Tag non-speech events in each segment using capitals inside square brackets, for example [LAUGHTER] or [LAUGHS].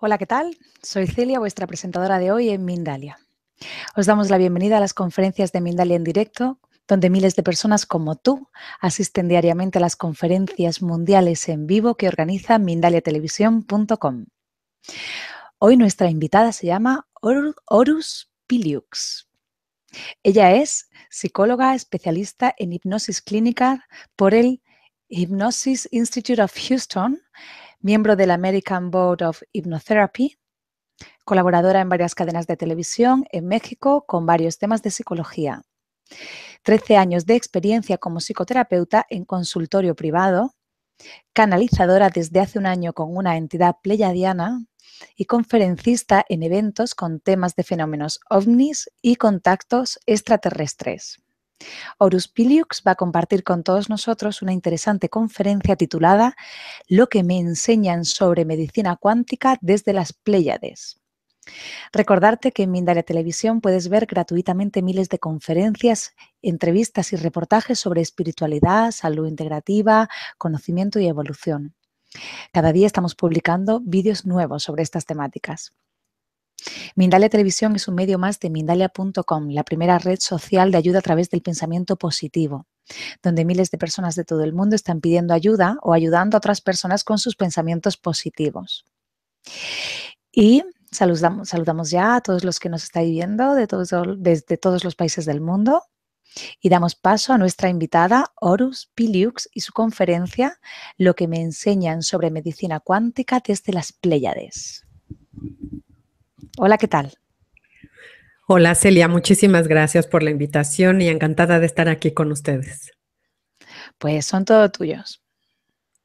Hola, ¿qué tal? Soy Celia, vuestra presentadora de hoy en Mindalia. Os damos la bienvenida a las conferencias de Mindalia en directo, donde miles de personas como tú asisten diariamente a las conferencias mundiales en vivo que organiza mindaliatelevisión.com. Hoy nuestra invitada se llama Horus Piliux. Ella es psicóloga especialista en hipnosis clínica por el Hypnosis Institute of Houston miembro del American Board of Hypnotherapy, colaboradora en varias cadenas de televisión en México con varios temas de psicología. 13 años de experiencia como psicoterapeuta en consultorio privado, canalizadora desde hace un año con una entidad pleyadiana y conferencista en eventos con temas de fenómenos ovnis y contactos extraterrestres. Horus Piliux va a compartir con todos nosotros una interesante conferencia titulada Lo que me enseñan sobre medicina cuántica desde las Pléyades. Recordarte que en Mindalia Televisión puedes ver gratuitamente miles de conferencias, entrevistas y reportajes sobre espiritualidad, salud integrativa, conocimiento y evolución. Cada día estamos publicando vídeos nuevos sobre estas temáticas. Mindalia Televisión es un medio más de Mindalia.com, la primera red social de ayuda a través del pensamiento positivo, donde miles de personas de todo el mundo están pidiendo ayuda o ayudando a otras personas con sus pensamientos positivos. Y saludamos, ya a todos los que nos estáis viendo desde todos los países del mundo. Y damos paso a nuestra invitada Horus Piliux y su conferencia Lo que me enseñan sobre medicina cuántica desde las Pléyades. Hola, ¿qué tal? Hola Celia, muchísimas gracias por la invitación y encantada de estar aquí con ustedes. Pues son todos tuyos.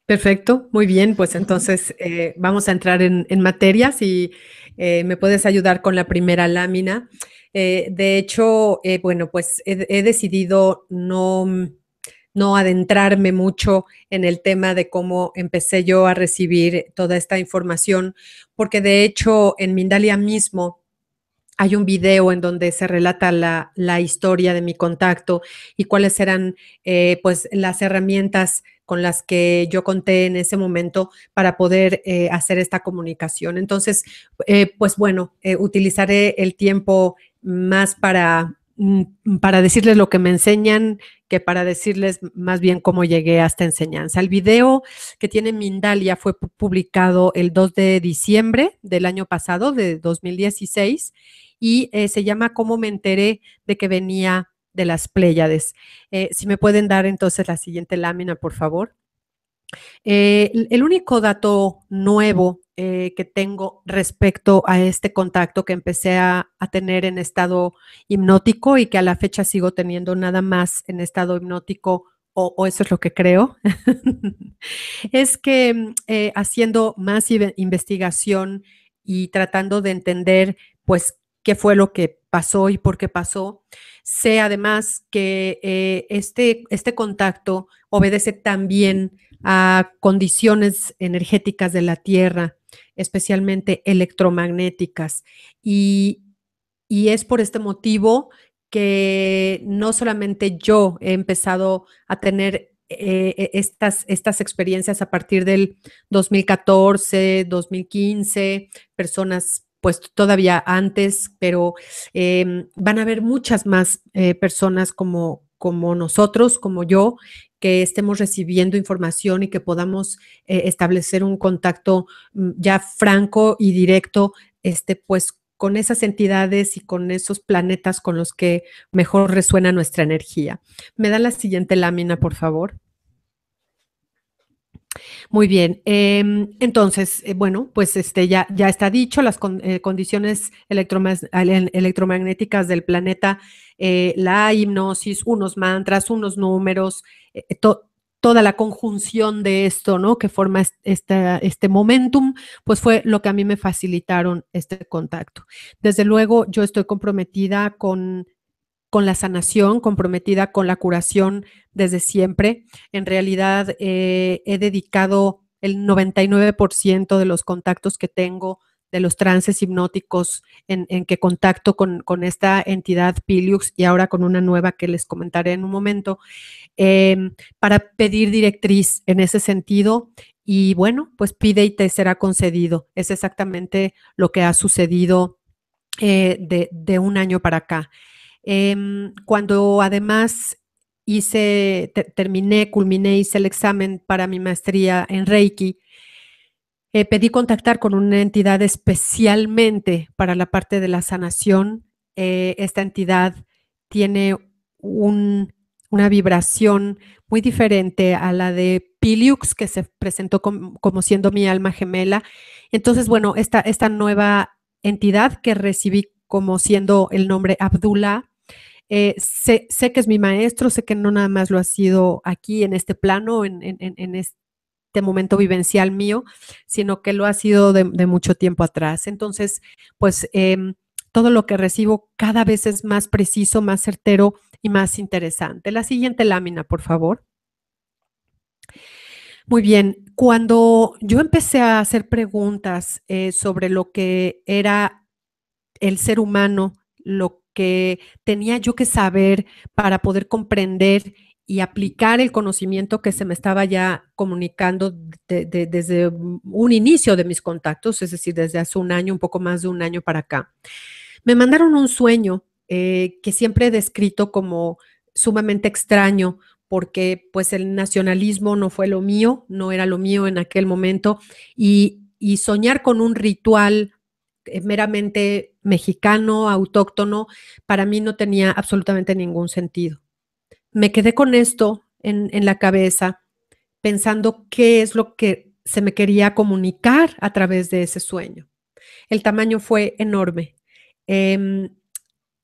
Perfecto, muy bien, pues entonces eh, vamos a entrar en, materia, si eh, me puedes ayudar con la primera lámina. Eh, de hecho, bueno, pues he decidido no no adentrarme mucho en el tema de cómo empecé yo a recibir toda esta información, porque de hecho en Mindalia mismo hay un video en donde se relata la, historia de mi contacto y cuáles eran eh, pues las herramientas con las que yo conté en ese momento para poder eh, hacer esta comunicación. Entonces, eh, pues bueno, utilizaré el tiempo más para Mm, para decirles lo que me enseñan que para decirles más bien cómo llegué a esta enseñanza. El video que tiene Mindalia fue publicado el 2 de diciembre del año pasado, de 2016, y eh, se llama ¿Cómo me enteré de que venía de las Pléyades? Eh, si me pueden dar entonces la siguiente lámina, por favor. Eh, el único dato nuevo eh, que tengo respecto a este contacto que empecé a, tener en estado hipnótico y que a la fecha sigo teniendo nada más en estado hipnótico, o, eso es lo que creo, [LAUGHS] es que mm, eh, haciendo más investigación y tratando de entender, pues, qué fue lo que pasó y por qué pasó. Sé además que eh, este, este contacto obedece también a condiciones energéticas de la Tierra especialmente electromagnéticas. Y, es por este motivo que no solamente yo he empezado a tener eh, e, estas, estas experiencias a partir del 2014, 2015, personas pues todavía antes, pero em, van a haber muchas más eh, personas como, como nosotros, como yo, que estemos recibiendo información y que podamos eh, establecer un contacto mm, ya franco y directo, este, pues con esas entidades y con esos planetas con los que mejor resuena nuestra energía. ¿Me da la siguiente lámina, por favor? Muy bien, em, entonces, eh, bueno, pues este ya, ya está dicho, las eh, condiciones electromagnéticas del planeta, la hipnosis, unos mantras, unos números, eh, eh, toda la conjunción de esto, ¿no? Que forma este, momentum, pues fue lo que a mí me facilitaron este contacto. Desde luego, yo estoy comprometida con la sanación, comprometida con la curación desde siempre. En realidad eh, he dedicado el 99% de los contactos que tengo de los trances hipnóticos en, que contacto con, esta entidad Pilux y ahora con una nueva que les comentaré en un momento, em, para pedir directriz en ese sentido. Y bueno, pues pide y te será concedido. Es exactamente lo que ha sucedido eh, de, un año para acá. Em, cuando además hice, terminé, culminé, hice el examen para mi maestría en Reiki, eh, pedí contactar con una entidad especialmente para la parte de la sanación. Eh, esta entidad tiene una vibración muy diferente a la de Piliux, que se presentó como siendo mi alma gemela. Entonces, bueno, esta, esta nueva entidad que recibí como siendo el nombre Abdullah, eh, sé, que es mi maestro, sé que no nada más lo ha sido aquí en este plano, en, este este momento vivencial mío, sino que lo ha sido de, mucho tiempo atrás. Entonces, pues em, todo lo que recibo cada vez es más preciso, más certero y más interesante. La siguiente lámina, por favor. Muy bien, cuando yo empecé a hacer preguntas eh, sobre lo que era el ser humano, lo que tenía yo que saber para poder comprender y aplicar el conocimiento que se me estaba ya comunicando desde un inicio de mis contactos, es decir, desde hace un año, un poco más de un año para acá. Me mandaron un sueño eh, que siempre he descrito como sumamente extraño porque pues el nacionalismo no fue lo mío, no era lo mío en aquel momento y soñar con un ritual eh, meramente mexicano, autóctono, para mí no tenía absolutamente ningún sentido me quedé con esto en, la cabeza, pensando qué es lo que se me quería comunicar a través de ese sueño. El tamaño fue enorme. Em,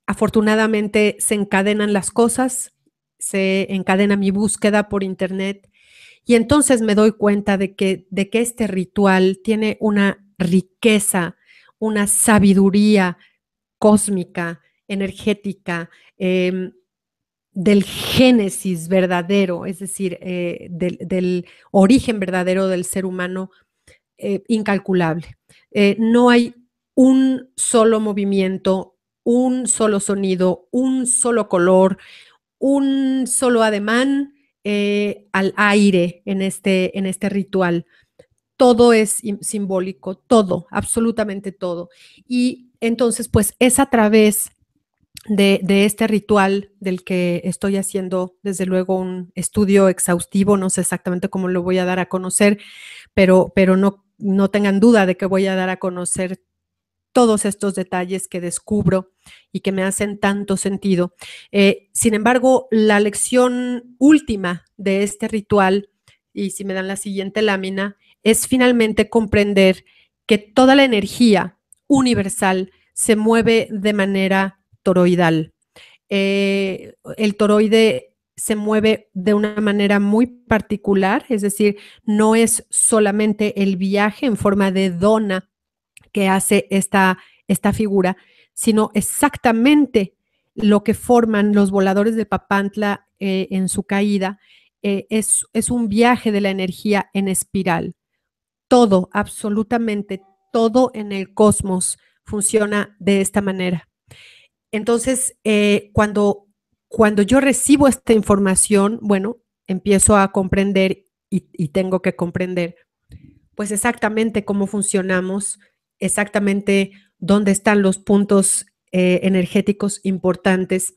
afortunadamente se encadenan las cosas, se encadena mi búsqueda por internet y entonces me doy cuenta de que, de que este ritual tiene una riqueza, una sabiduría cósmica, energética, em, del génesis verdadero, es decir, eh, del, origen verdadero del ser humano eh, incalculable. Eh, no hay un solo movimiento, un solo sonido, un solo color, un solo ademán al aire en este, en este ritual. Todo es simbólico, todo, absolutamente todo. Y entonces, pues es a través de, este ritual del que estoy haciendo, desde luego, un estudio exhaustivo, no sé exactamente cómo lo voy a dar a conocer, pero, pero no, no tengan duda de que voy a dar a conocer todos estos detalles que descubro y que me hacen tanto sentido. Eh, sin embargo, la lección última de este ritual, y si me dan la siguiente lámina, es finalmente comprender que toda la energía universal se mueve de manera toroidal. Eh, el toroide se mueve de una manera muy particular, es decir, no es solamente el viaje en forma de dona que hace esta, esta figura, sino exactamente lo que forman los voladores de Papantla eh, en su caída. Eh, es un viaje de la energía en espiral. Todo, absolutamente todo en el cosmos funciona de esta manera. Entonces, eh, cuando, cuando yo recibo esta información, bueno, empiezo a comprender y, tengo que comprender, pues exactamente cómo funcionamos, exactamente dónde están los puntos eh, energéticos importantes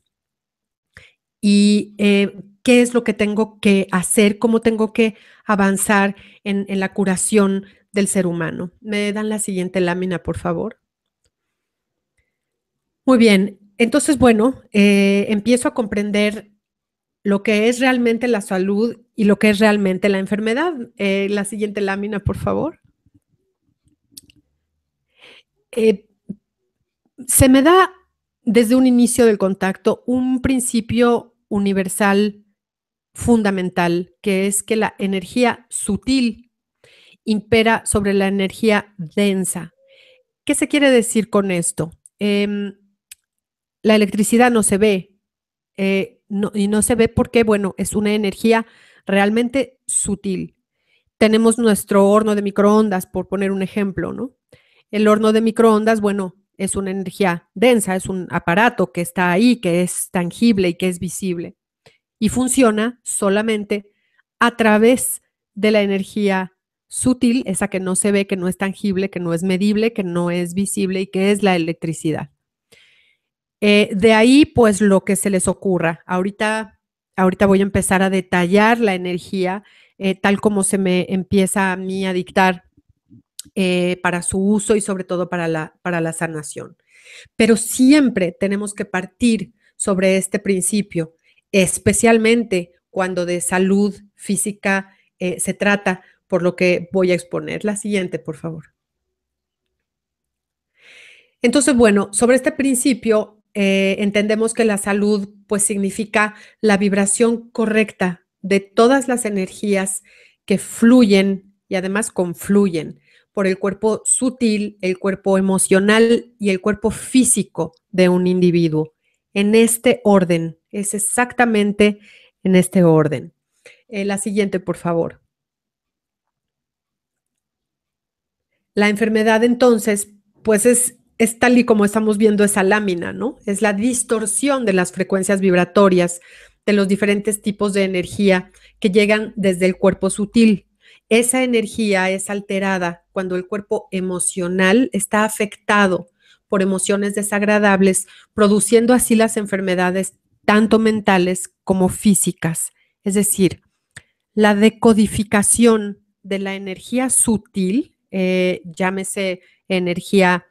y eh, qué es lo que tengo que hacer, cómo tengo que avanzar en, en, la curación del ser humano. ¿Me dan la siguiente lámina, por favor? Muy bien, entonces, bueno, eh, empiezo a comprender lo que es realmente la salud y lo que es realmente la enfermedad. Eh, la siguiente lámina, por favor. Eh, se me da desde un inicio del contacto un principio universal fundamental, que es que la energía sutil impera sobre la energía densa. ¿Qué se quiere decir con esto? Em, la electricidad no se ve eh, y no se ve porque, bueno, es una energía realmente sutil. Tenemos nuestro horno de microondas, por poner un ejemplo, ¿no? El horno de microondas, bueno, es una energía densa, es un aparato que está ahí, que es tangible y que es visible. Y funciona solamente a través de la energía sutil, esa que no se ve, que no es tangible, que no es medible, que no es visible y que es la electricidad. Eh, de ahí, pues lo que se les ocurra. Ahorita, ahorita voy a empezar a detallar la energía, eh, tal como se me empieza a mí a dictar eh, para su uso y sobre todo para la, para la sanación. Pero siempre tenemos que partir sobre este principio, especialmente cuando de salud física se trata, por lo que voy a exponer. La siguiente, por favor. Entonces, bueno, sobre este principio eh, entendemos que la salud pues significa la vibración correcta de todas las energías que fluyen y además confluyen por el cuerpo sutil, el cuerpo emocional y el cuerpo físico de un individuo. En este orden, es exactamente en este orden. Eh, la siguiente, por favor. La enfermedad entonces, pues es es tal y como estamos viendo esa lámina, ¿no? Es la distorsión de las frecuencias vibratorias de los diferentes tipos de energía que llegan desde el cuerpo sutil. Esa energía es alterada cuando el cuerpo emocional está afectado por emociones desagradables, produciendo así las enfermedades tanto mentales como físicas. Es decir, la decodificación de la energía sutil, eh, llámese energía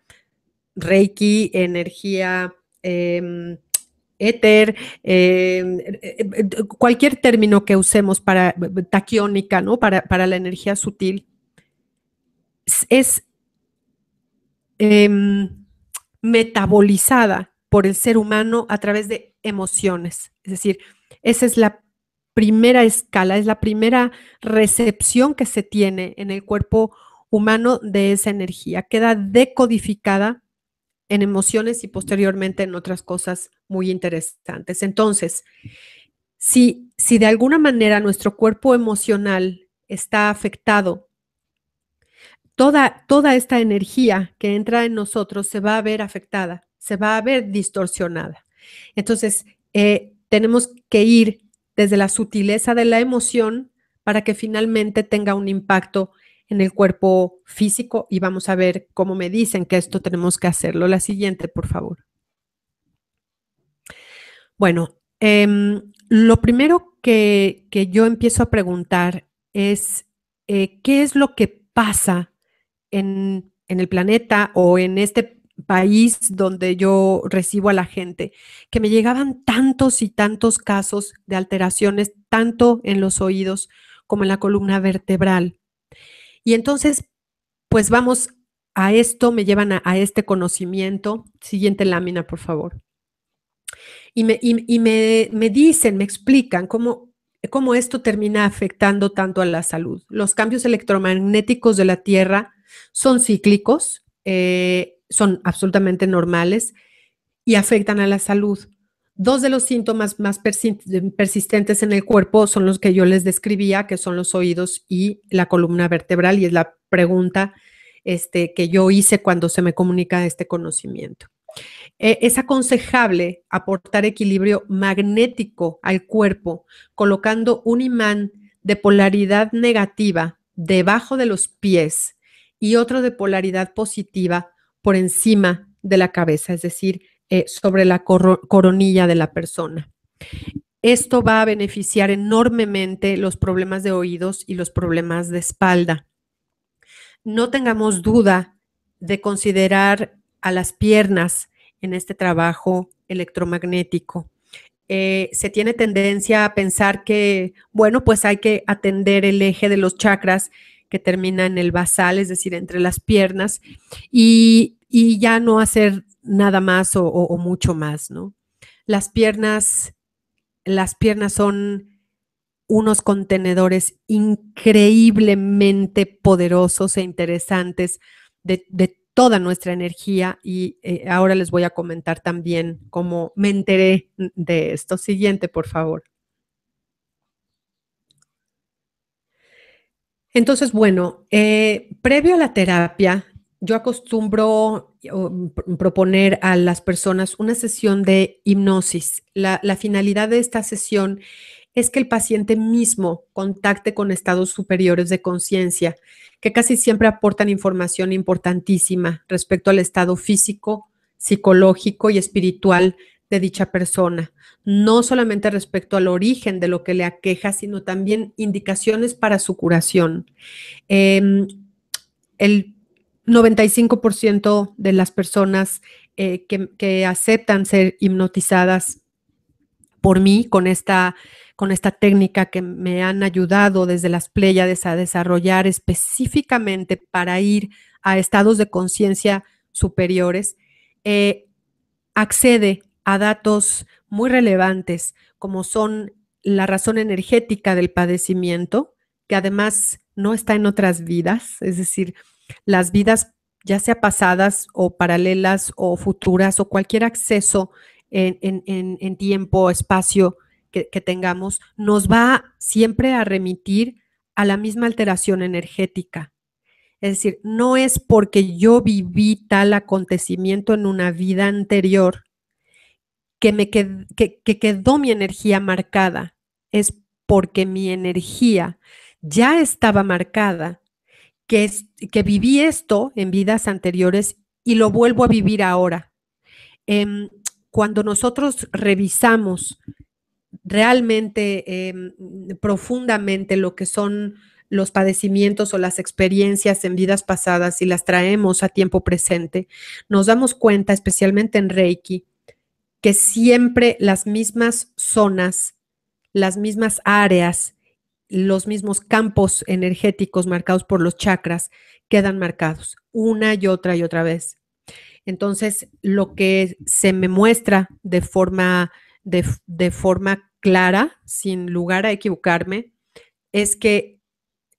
reiki, energía, em, éter, em, eh, eh, eh, cualquier término que usemos para taquiónica, ¿no? Para, la energía sutil, es em, metabolizada por el ser humano a través de emociones. Es decir, esa es la primera escala, es la primera recepción que se tiene en el cuerpo humano de esa energía. Queda decodificada en emociones y posteriormente en otras cosas muy interesantes. Entonces, si, si de alguna manera nuestro cuerpo emocional está afectado, toda, toda esta energía que entra en nosotros se va a ver afectada, se va a ver distorsionada. Entonces, eh, tenemos que ir desde la sutileza de la emoción para que finalmente tenga un impacto en el cuerpo físico y vamos a ver cómo me dicen que esto tenemos que hacerlo. La siguiente, por favor. Bueno, em, lo primero que, que, yo empiezo a preguntar es eh, qué es lo que pasa en, en el planeta o en este país donde yo recibo a la gente, que me llegaban tantos y tantos casos de alteraciones, tanto en los oídos como en la columna vertebral. Y entonces, pues vamos a esto, me llevan a, este conocimiento. Siguiente lámina, por favor. Y me, dicen, me explican cómo, esto termina afectando tanto a la salud. Los cambios electromagnéticos de la Tierra son cíclicos, eh, son absolutamente normales y afectan a la salud. Dos de los síntomas más persistentes en el cuerpo son los que yo les describía, que son los oídos y la columna vertebral, y es la pregunta este, que yo hice cuando se me comunica este conocimiento. E, es aconsejable aportar equilibrio magnético al cuerpo colocando un imán de polaridad negativa debajo de los pies y otro de polaridad positiva por encima de la cabeza, es decir, eh, sobre la coronilla de la persona. Esto va a beneficiar enormemente los problemas de oídos y los problemas de espalda. No tengamos duda de considerar a las piernas en este trabajo electromagnético. Eh, se tiene tendencia a pensar que, bueno, pues hay que atender el eje de los chakras que termina en el basal, es decir, entre las piernas, y, y ya no hacer nada más o, mucho más, ¿no? Las piernas, las piernas son unos contenedores increíblemente poderosos e interesantes de, toda nuestra energía y eh, ahora les voy a comentar también cómo me enteré de esto. Siguiente, por favor. Entonces, bueno, eh, previo a la terapia, yo acostumbro mm, proponer a las personas una sesión de hipnosis. La, finalidad de esta sesión es que el paciente mismo contacte con estados superiores de conciencia, que casi siempre aportan información importantísima respecto al estado físico, psicológico y espiritual de dicha persona, no solamente respecto al origen de lo que le aqueja, sino también indicaciones para su curación. Em, el 95% de las personas eh, que, aceptan ser hipnotizadas por mí con esta, con esta técnica que me han ayudado desde las Pléyades a desarrollar específicamente para ir a estados de conciencia superiores, eh, accede a datos muy relevantes como son la razón energética del padecimiento, que además no está en otras vidas, es decir, las vidas ya sea pasadas o paralelas o futuras o cualquier acceso en, tiempo o espacio que, tengamos, nos va siempre a remitir a la misma alteración energética. Es decir, no es porque yo viví tal acontecimiento en una vida anterior que quedó mi energía marcada, es porque mi energía ya estaba marcada que, viví esto en vidas anteriores y lo vuelvo a vivir ahora. Em, cuando nosotros revisamos realmente em, profundamente lo que son los padecimientos o las experiencias en vidas pasadas y las traemos a tiempo presente, nos damos cuenta, especialmente en Reiki, que siempre las mismas zonas, las mismas áreas los mismos campos energéticos marcados por los chakras quedan marcados una y otra y otra vez. Entonces, lo que se me muestra de forma, de, forma clara, sin lugar a equivocarme, es que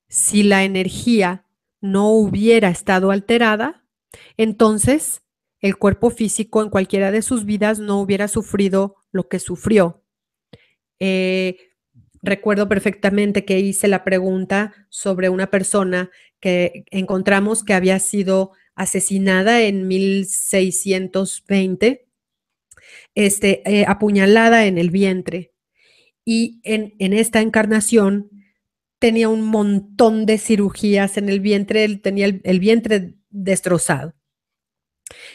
si la energía no hubiera estado alterada, entonces el cuerpo físico en cualquiera de sus vidas no hubiera sufrido lo que sufrió. Eh, recuerdo perfectamente que hice la pregunta sobre una persona que encontramos que había sido asesinada en 1620, este, eh, apuñalada en el vientre. Y en, esta encarnación tenía un montón de cirugías en el vientre, él tenía el, vientre destrozado.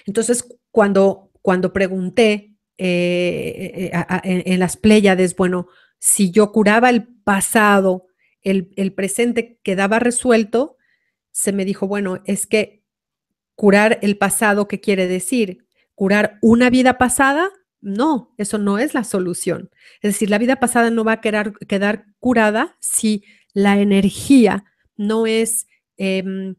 Entonces, cuando, cuando pregunté eh, eh, en, en, las Pléyades, bueno, si yo curaba el pasado, el, presente quedaba resuelto, se me dijo, bueno, es que curar el pasado, ¿qué quiere decir? ¿Curar una vida pasada? No, eso no es la solución. Es decir, la vida pasada no va a quedar, curada si la energía no es em,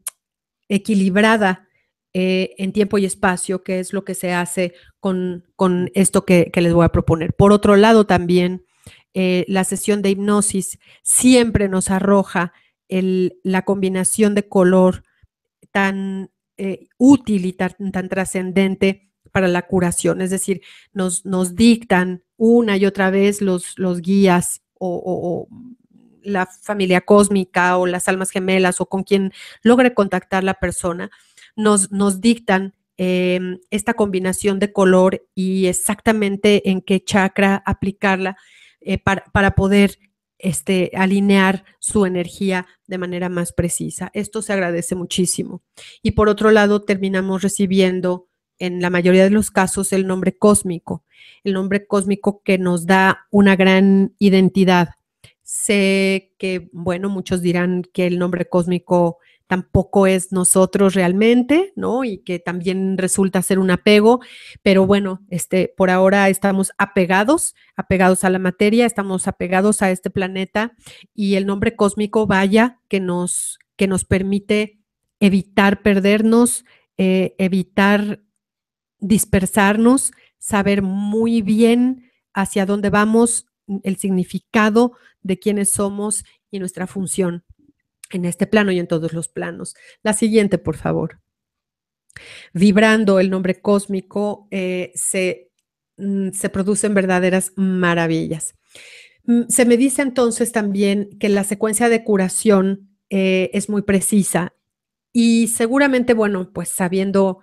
equilibrada eh, en tiempo y espacio, que es lo que se hace con, esto que, les voy a proponer. Por otro lado, también eh, la sesión de hipnosis siempre nos arroja la combinación de color tan eh, útil y tan, trascendente para la curación. Es decir, nos, dictan una y otra vez los, guías o, la familia cósmica o las almas gemelas o con quien logre contactar la persona, nos, nos dictan em, esta combinación de color y exactamente en qué chakra aplicarla eh, para, para, poder este, alinear su energía de manera más precisa. Esto se agradece muchísimo. Y por otro lado, terminamos recibiendo en la mayoría de los casos el nombre cósmico, el nombre cósmico que nos da una gran identidad. Sé que, bueno, muchos dirán que el nombre cósmico tampoco es nosotros realmente, ¿no? Y que también resulta ser un apego, pero bueno, este, por ahora estamos apegados, apegados a la materia, estamos apegados a este planeta y el nombre cósmico, vaya, que nos, que nos permite evitar perdernos, eh, evitar dispersarnos, saber muy bien hacia dónde vamos, el significado de quiénes somos y nuestra función en este plano y en todos los planos. La siguiente, por favor. Vibrando el nombre cósmico, eh, se, mm, se producen verdaderas maravillas. Mm, se me dice entonces también que la secuencia de curación eh, es muy precisa y seguramente, bueno, pues sabiendo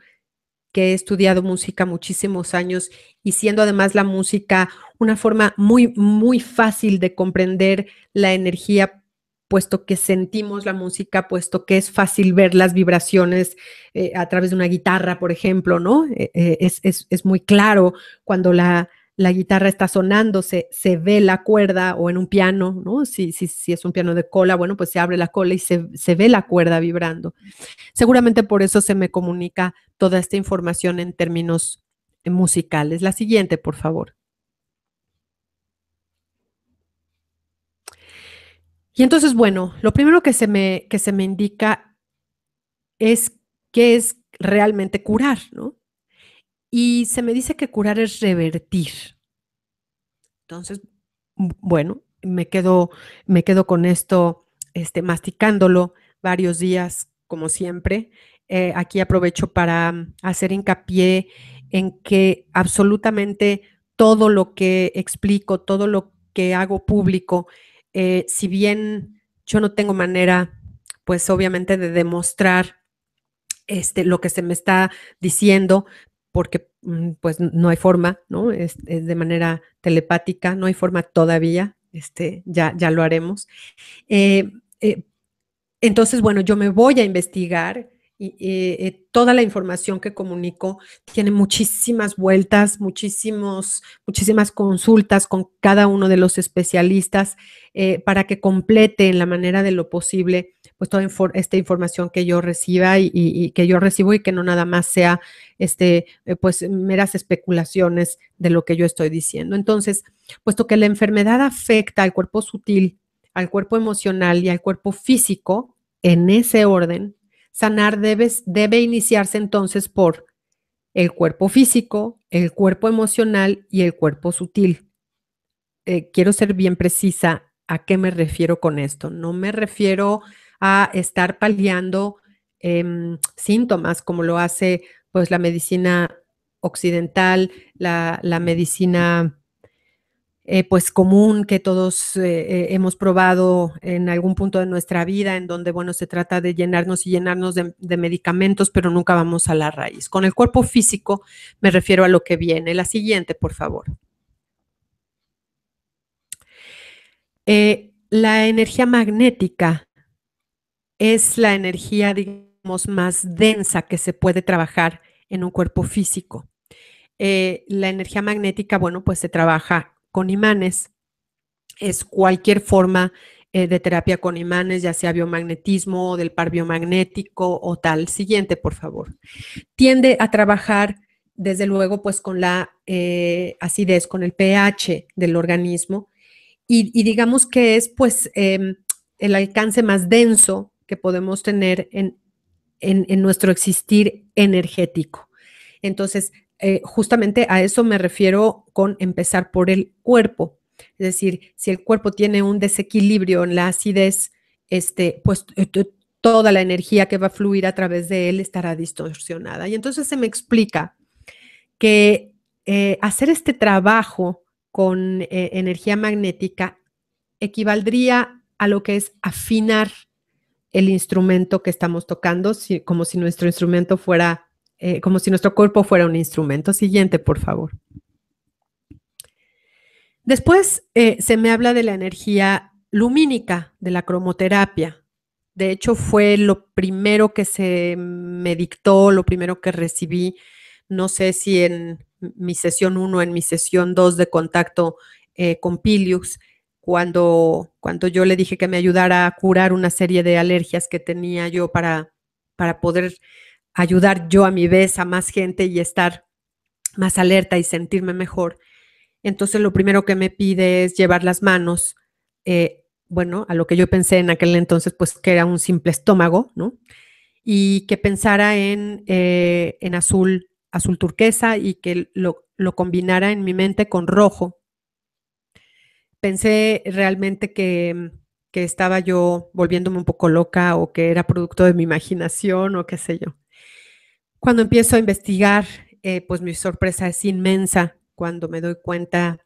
que he estudiado música muchísimos años y siendo además la música una forma muy, muy fácil de comprender la energía puesto que sentimos la música, puesto que es fácil ver las vibraciones eh, a través de una guitarra, por ejemplo, ¿no? Eh, eh, es, muy claro cuando la, guitarra está sonando, se, ve la cuerda o en un piano, ¿no? Si, si, si, es un piano de cola, bueno, pues se abre la cola y se ve la cuerda vibrando. Seguramente por eso se me comunica toda esta información en términos musicales. La siguiente, por favor. Y entonces, bueno, lo primero que se me, que se me indica es qué es realmente curar, ¿no? Y se me dice que curar es revertir. Entonces, bueno, me quedo, me quedo con esto, este, masticándolo varios días, como siempre. Eh, aquí aprovecho para hacer hincapié en que absolutamente todo lo que explico, todo lo que hago público, eh, si bien yo no tengo manera, pues obviamente de demostrar este, lo que se me está diciendo, porque mm, pues no hay forma, ¿no? Es, de manera telepática, no hay forma todavía, este, ya, ya lo haremos. Eh, eh, entonces, bueno, yo me voy a investigar y, eh, eh, toda la información que comunico tiene muchísimas vueltas, muchísimos, muchísimas consultas con cada uno de los especialistas eh, para que complete en la manera de lo posible pues toda esta información que yo reciba y, que yo recibo y que no nada más sea este pues meras especulaciones de lo que yo estoy diciendo. Entonces, puesto que la enfermedad afecta al cuerpo sutil, al cuerpo emocional y al cuerpo físico en ese orden, Sanar debes, debe iniciarse entonces por el cuerpo físico, el cuerpo emocional y el cuerpo sutil. Eh, quiero ser bien precisa a qué me refiero con esto. No me refiero a estar paliando em, síntomas como lo hace pues la medicina occidental, la, la medicina eh, pues común que todos eh, eh, hemos probado en algún punto de nuestra vida, en donde, bueno, se trata de llenarnos y llenarnos de, medicamentos, pero nunca vamos a la raíz. Con el cuerpo físico me refiero a lo que viene. La siguiente, por favor. la energía magnética es la energía, digamos, más densa que se puede trabajar en un cuerpo físico. la energía magnética, bueno, pues se trabaja con imanes es cualquier forma eh, de terapia con imanes, ya sea biomagnetismo o del par biomagnético o tal. Siguiente, por favor. Tiende a trabajar, desde luego, pues con la eh, acidez, con el pH del organismo y, digamos que es pues em, el alcance más denso que podemos tener en, en nuestro existir energético. Entonces, eh, justamente a eso me refiero con empezar por el cuerpo. Es decir, si el cuerpo tiene un desequilibrio en la acidez, este, pues toda la energía que va a fluir a través de él estará distorsionada. Y entonces se me explica que eh, hacer este trabajo con eh, energía magnética equivaldría a lo que es afinar el instrumento que estamos tocando, como si nuestro instrumento fuera eh, como si nuestro cuerpo fuera un instrumento. Siguiente, por favor. Después eh, se me habla de la energía lumínica, de la cromoterapia. De hecho, fue lo primero que se me dictó, lo primero que recibí. No sé si en mi sesión 1, en mi sesión 2 de contacto eh, con Piliux, cuando, cuando yo le dije que me ayudara a curar una serie de alergias que tenía yo para, para poder ayudar yo a mi vez a más gente y estar más alerta y sentirme mejor. Entonces lo primero que me pide es llevar las manos, eh, bueno, a lo que yo pensé en aquel entonces, pues que era un simple estómago, ¿no? Y que pensara en, eh, en azul, azul turquesa y que lo, combinara en mi mente con rojo. Pensé realmente que estaba yo volviéndome un poco loca o que era producto de mi imaginación o qué sé yo. Cuando empiezo a investigar, eh, pues mi sorpresa es inmensa cuando me doy cuenta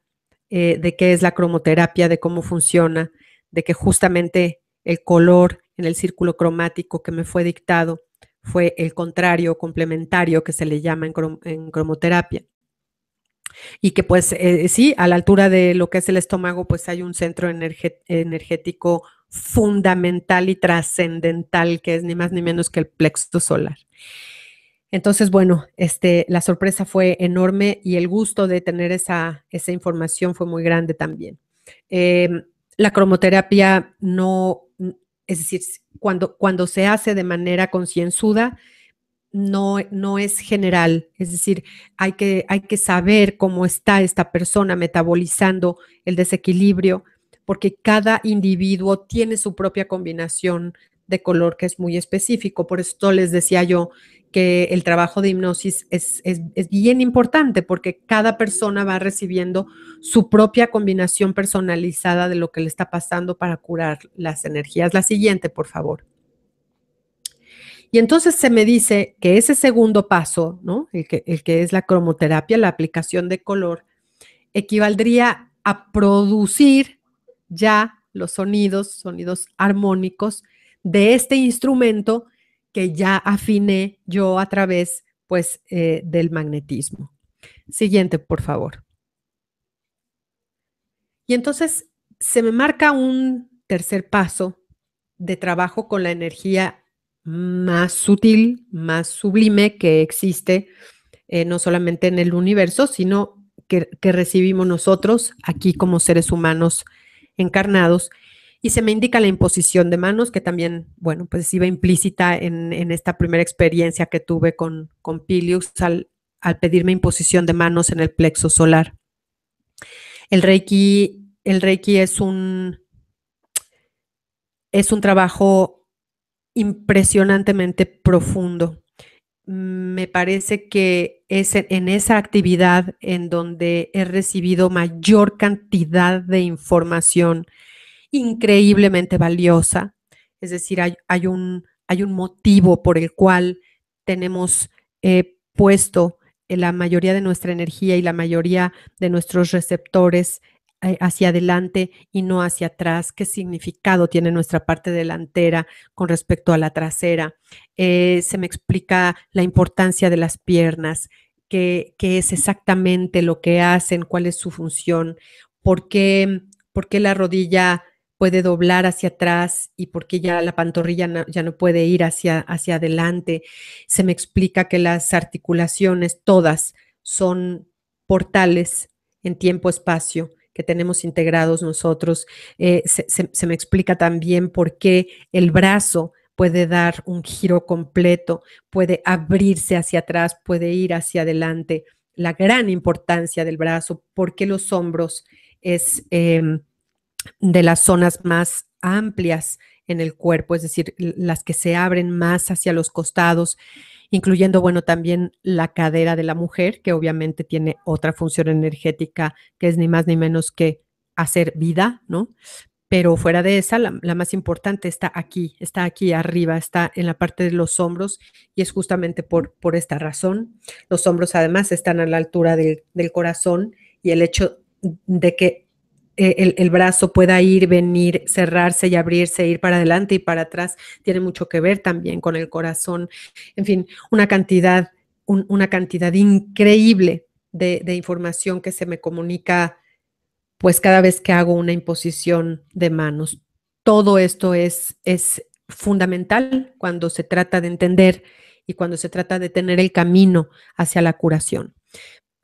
eh, de qué es la cromoterapia, de cómo funciona, de que justamente el color en el círculo cromático que me fue dictado fue el contrario, complementario, que se le llama en, cromoterapia. Y que pues eh, sí, a la altura de lo que es el estómago, pues hay un centro energético fundamental y trascendental, que es ni más ni menos que el plexo solar. Entonces, bueno, este, la sorpresa fue enorme y el gusto de tener esa, información fue muy grande también. Em, la cromoterapia no, es decir, cuando, cuando se hace de manera concienzuda, no, no es general, es decir, hay que, hay que saber cómo está esta persona metabolizando el desequilibrio, porque cada individuo tiene su propia combinación de color que es muy específico. Por esto les decía yo que el trabajo de hipnosis es, bien importante porque cada persona va recibiendo su propia combinación personalizada de lo que le está pasando para curar las energías. La siguiente, por favor. Y entonces se me dice que ese segundo paso, ¿no? el que es la cromoterapia, la aplicación de color, equivaldría a producir ya los sonidos, sonidos armónicos de este instrumento que ya afiné yo a través pues eh, del magnetismo. Siguiente, por favor. Y entonces se me marca un tercer paso de trabajo con la energía más sutil, más sublime que existe, eh, no solamente en el universo, sino que recibimos nosotros aquí como seres humanos encarnados y se me indica la imposición de manos, que también, bueno, pues iba implícita en, esta primera experiencia que tuve con, con al, pedirme imposición de manos en el plexo solar. El Reiki, el Reiki es un es un trabajo impresionantemente profundo. Me parece que es en esa actividad en donde he recibido mayor cantidad de información increíblemente valiosa. Es decir, hay, un, hay un, motivo por el cual tenemos eh, puesto la mayoría de nuestra energía y la mayoría de nuestros receptores eh, hacia adelante y no hacia atrás, qué significado tiene nuestra parte delantera con respecto a la trasera. Eh, se me explica la importancia de las piernas, qué, es exactamente lo que hacen, cuál es su función, por qué, por qué la rodilla puede doblar hacia atrás y porque ya la pantorrilla ya no puede ir hacia, hacia adelante. Se me explica que las articulaciones todas son portales en tiempo-espacio que tenemos integrados nosotros. Eh, se, me explica también por qué el brazo puede dar un giro completo, puede abrirse hacia atrás, puede ir hacia adelante. La gran importancia del brazo, por qué los hombros es... Em, de las zonas más amplias en el cuerpo, es decir, las que se abren más hacia los costados, incluyendo, bueno, también la cadera de la mujer, que obviamente tiene otra función energética que es ni más ni menos que hacer vida, ¿no? Pero fuera de esa, la, más importante está aquí, está aquí arriba, está en la parte de los hombros y es justamente por, por esta razón. Los hombros además están a la altura del, del corazón y el hecho de que eh, el, brazo pueda ir, venir, cerrarse y abrirse, ir para adelante y para atrás, tiene mucho que ver también con el corazón. En fin, una cantidad, una cantidad increíble de, información que se me comunica pues cada vez que hago una imposición de manos. Todo esto es, es fundamental cuando se trata de entender y cuando se trata de tener el camino hacia la curación.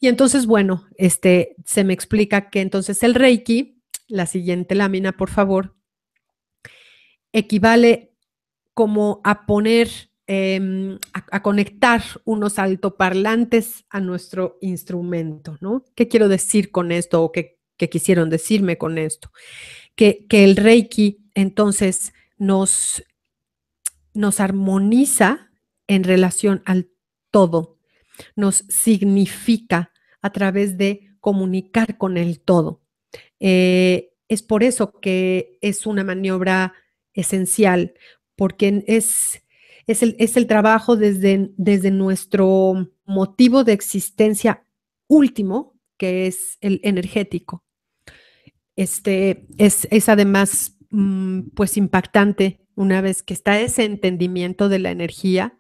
Y entonces, bueno, este, se me explica que entonces el Reiki, la siguiente lámina, por favor, equivale como a poner, em, a, conectar unos altoparlantes a nuestro instrumento, ¿no? ¿Qué quiero decir con esto o qué, quisieron decirme con esto? Que, el Reiki entonces nos, nos armoniza en relación al todo nos significa a través de comunicar con el todo. Eh, es por eso que es una maniobra esencial, porque es, el, trabajo desde, nuestro motivo de existencia último, que es el energético. Este, es, es además mm, pues impactante una vez que está ese entendimiento de la energía,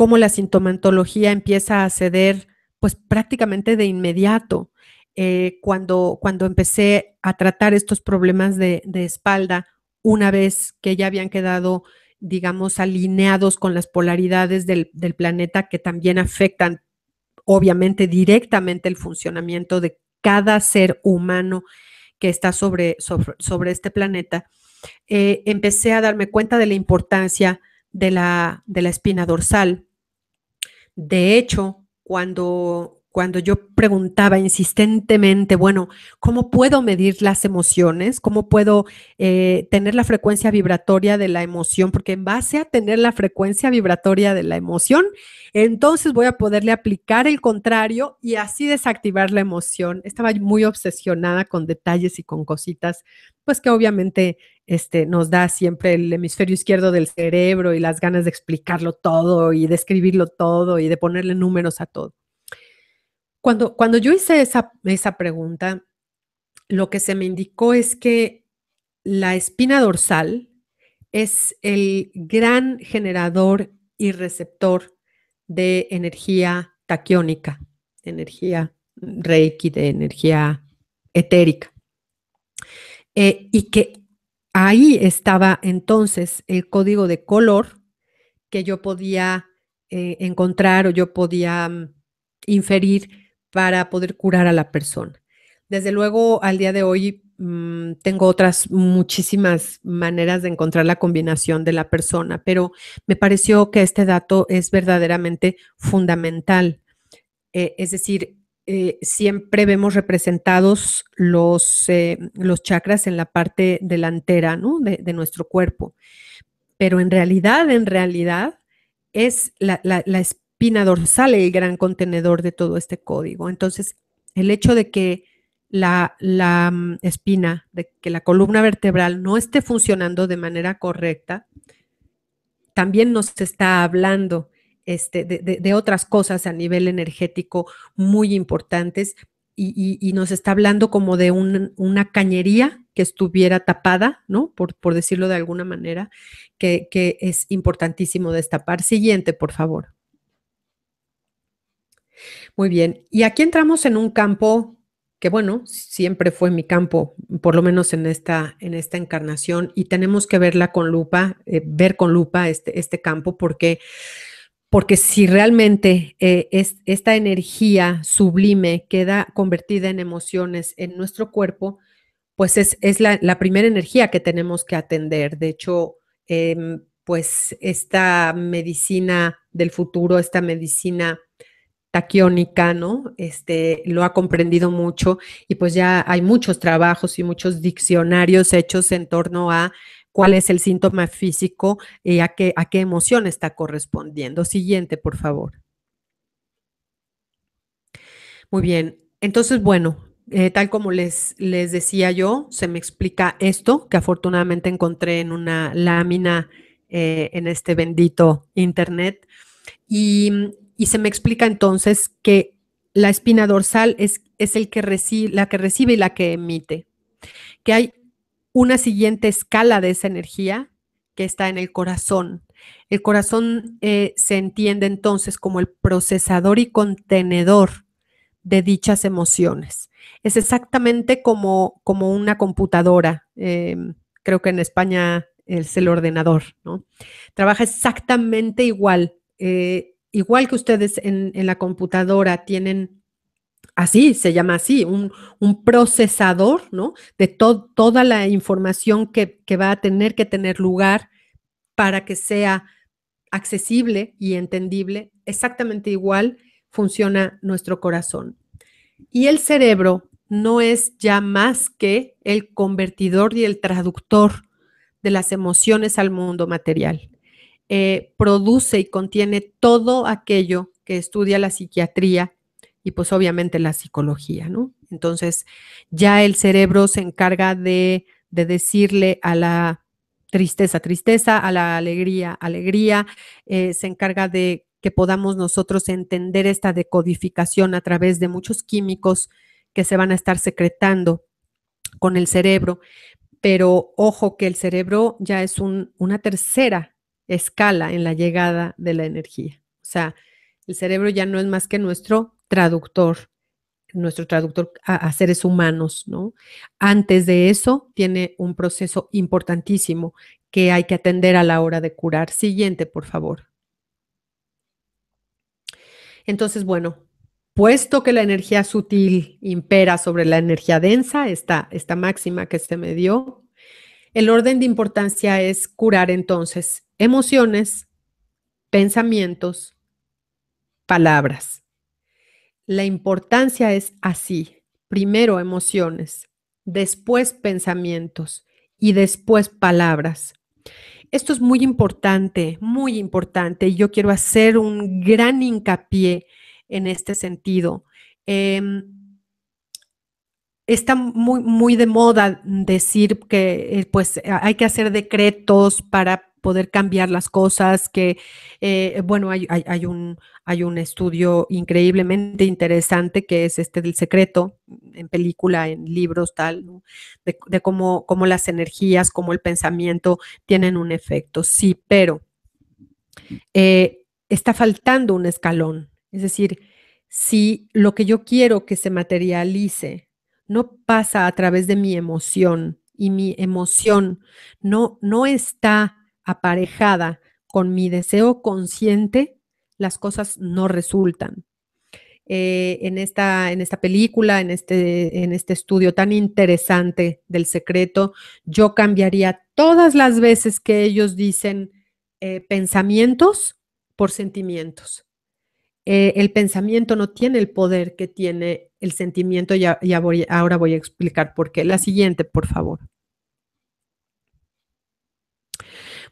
cómo la sintomatología empieza a ceder pues prácticamente de inmediato. Eh, cuando, cuando empecé a tratar estos problemas de, espalda, una vez que ya habían quedado, digamos, alineados con las polaridades del, planeta que también afectan, obviamente, directamente el funcionamiento de cada ser humano que está sobre, sobre, este planeta, eh, empecé a darme cuenta de la importancia de la, de la espina dorsal, de hecho, cuando cuando yo preguntaba insistentemente, bueno, ¿cómo puedo medir las emociones? ¿Cómo puedo eh, tener la frecuencia vibratoria de la emoción? Porque en base a tener la frecuencia vibratoria de la emoción, entonces voy a poderle aplicar el contrario y así desactivar la emoción. Estaba muy obsesionada con detalles y con cositas, pues que obviamente este, nos da siempre el hemisferio izquierdo del cerebro y las ganas de explicarlo todo y de escribirlo todo y de ponerle números a todo. Cuando, yo hice esa, esa pregunta, lo que se me indicó es que la espina dorsal es el gran generador y receptor de energía taquiónica, energía reiki, de energía etérica. Eh, y que ahí estaba entonces el código de color que yo podía eh, encontrar o yo podía mm, inferir para poder curar a la persona. Desde luego, al día de hoy mm, tengo otras muchísimas maneras de encontrar la combinación de la persona, pero me pareció que este dato es verdaderamente fundamental. Eh, es decir, eh, siempre vemos representados los, eh, los, chakras en la parte delantera de, nuestro cuerpo, pero en realidad, en realidad, es la, la, espina dorsal el gran contenedor de todo este código. Entonces, el hecho de que la, la mm, espina, de que la columna vertebral no esté funcionando de manera correcta, también nos está hablando este, de, otras cosas a nivel energético muy importantes y, nos está hablando como de una cañería que estuviera tapada, ¿no? Por, decirlo de alguna manera, que, que es importantísimo destapar. Siguiente, por favor. Muy bien. Y aquí entramos en un campo que, bueno, siempre fue mi campo, por lo menos en esta, en esta encarnación, y tenemos que verla con lupa, eh, ver con lupa este, este campo, porque, porque si realmente eh, es, esta energía sublime queda convertida en emociones en nuestro cuerpo, pues es, es la, primera energía que tenemos que atender. De hecho, em, pues esta medicina del futuro, esta medicina taquiónica, ¿no? Este, lo ha comprendido mucho y pues ya hay muchos trabajos y muchos diccionarios hechos en torno a cuál es el síntoma físico y a qué, a qué emoción está correspondiendo. Siguiente, por favor. Muy bien, entonces, bueno, eh, tal como les, les decía yo, se me explica esto que afortunadamente encontré en una lámina eh, en este bendito internet. Y y se me explica entonces que la espina dorsal es, es el que la que recibe y la que emite. Que hay una siguiente escala de esa energía que está en el corazón. El corazón eh, se entiende entonces como el procesador y contenedor de dichas emociones. Es exactamente como, como una computadora. Em, creo que en España es el ordenador, ¿no? Trabaja exactamente igual. Eh, igual que ustedes en, la computadora tienen así, se llama así, un, procesador, De toda la información que, que, va a tener que tener lugar para que sea accesible y entendible, exactamente igual funciona nuestro corazón. Y el cerebro no es ya más que el convertidor y el traductor de las emociones al mundo material. Eh, produce y contiene todo aquello que estudia la psiquiatría y pues obviamente la psicología, ¿no? Entonces ya el cerebro se encarga de, decirle a la tristeza, tristeza, a la alegría, alegría, eh, se encarga de que podamos nosotros entender esta decodificación a través de muchos químicos que se van a estar secretando con el cerebro. Pero ojo que el cerebro ya es una tercera escala en la llegada de la energía. O sea, el cerebro ya no es más que nuestro traductor, nuestro traductor a, seres humanos, ¿no? Antes de eso, tiene un proceso importantísimo que hay que atender a la hora de curar. Siguiente, por favor. Entonces, bueno, puesto que la energía sutil impera sobre la energía densa, esta máxima que se me dio, el orden de importancia es curar entonces emociones, pensamientos, palabras. La importancia es así. Primero emociones, después pensamientos y después palabras. Esto es muy importante, muy importante. Y yo quiero hacer un gran hincapié en este sentido. Em, está muy, muy de moda decir que eh, pues, hay que hacer decretos para poder cambiar las cosas, que, eh, eh, bueno, hay, un, hay un estudio increíblemente interesante que es este del secreto, en película, en libros, tal, de, cómo, cómo las energías, cómo el pensamiento tienen un efecto. Sí, pero eh, está faltando un escalón. Es decir, si lo que yo quiero que se materialice no pasa a través de mi emoción y mi emoción no, no está aparejada con mi deseo consciente, las cosas no resultan. Eh, en, esta, en esta película, en este, en este estudio tan interesante del secreto, yo cambiaría todas las veces que ellos dicen eh, pensamientos por sentimientos. Eh, el pensamiento no tiene el poder que tiene el sentimiento y, ahora voy a explicar por qué. La siguiente, por favor.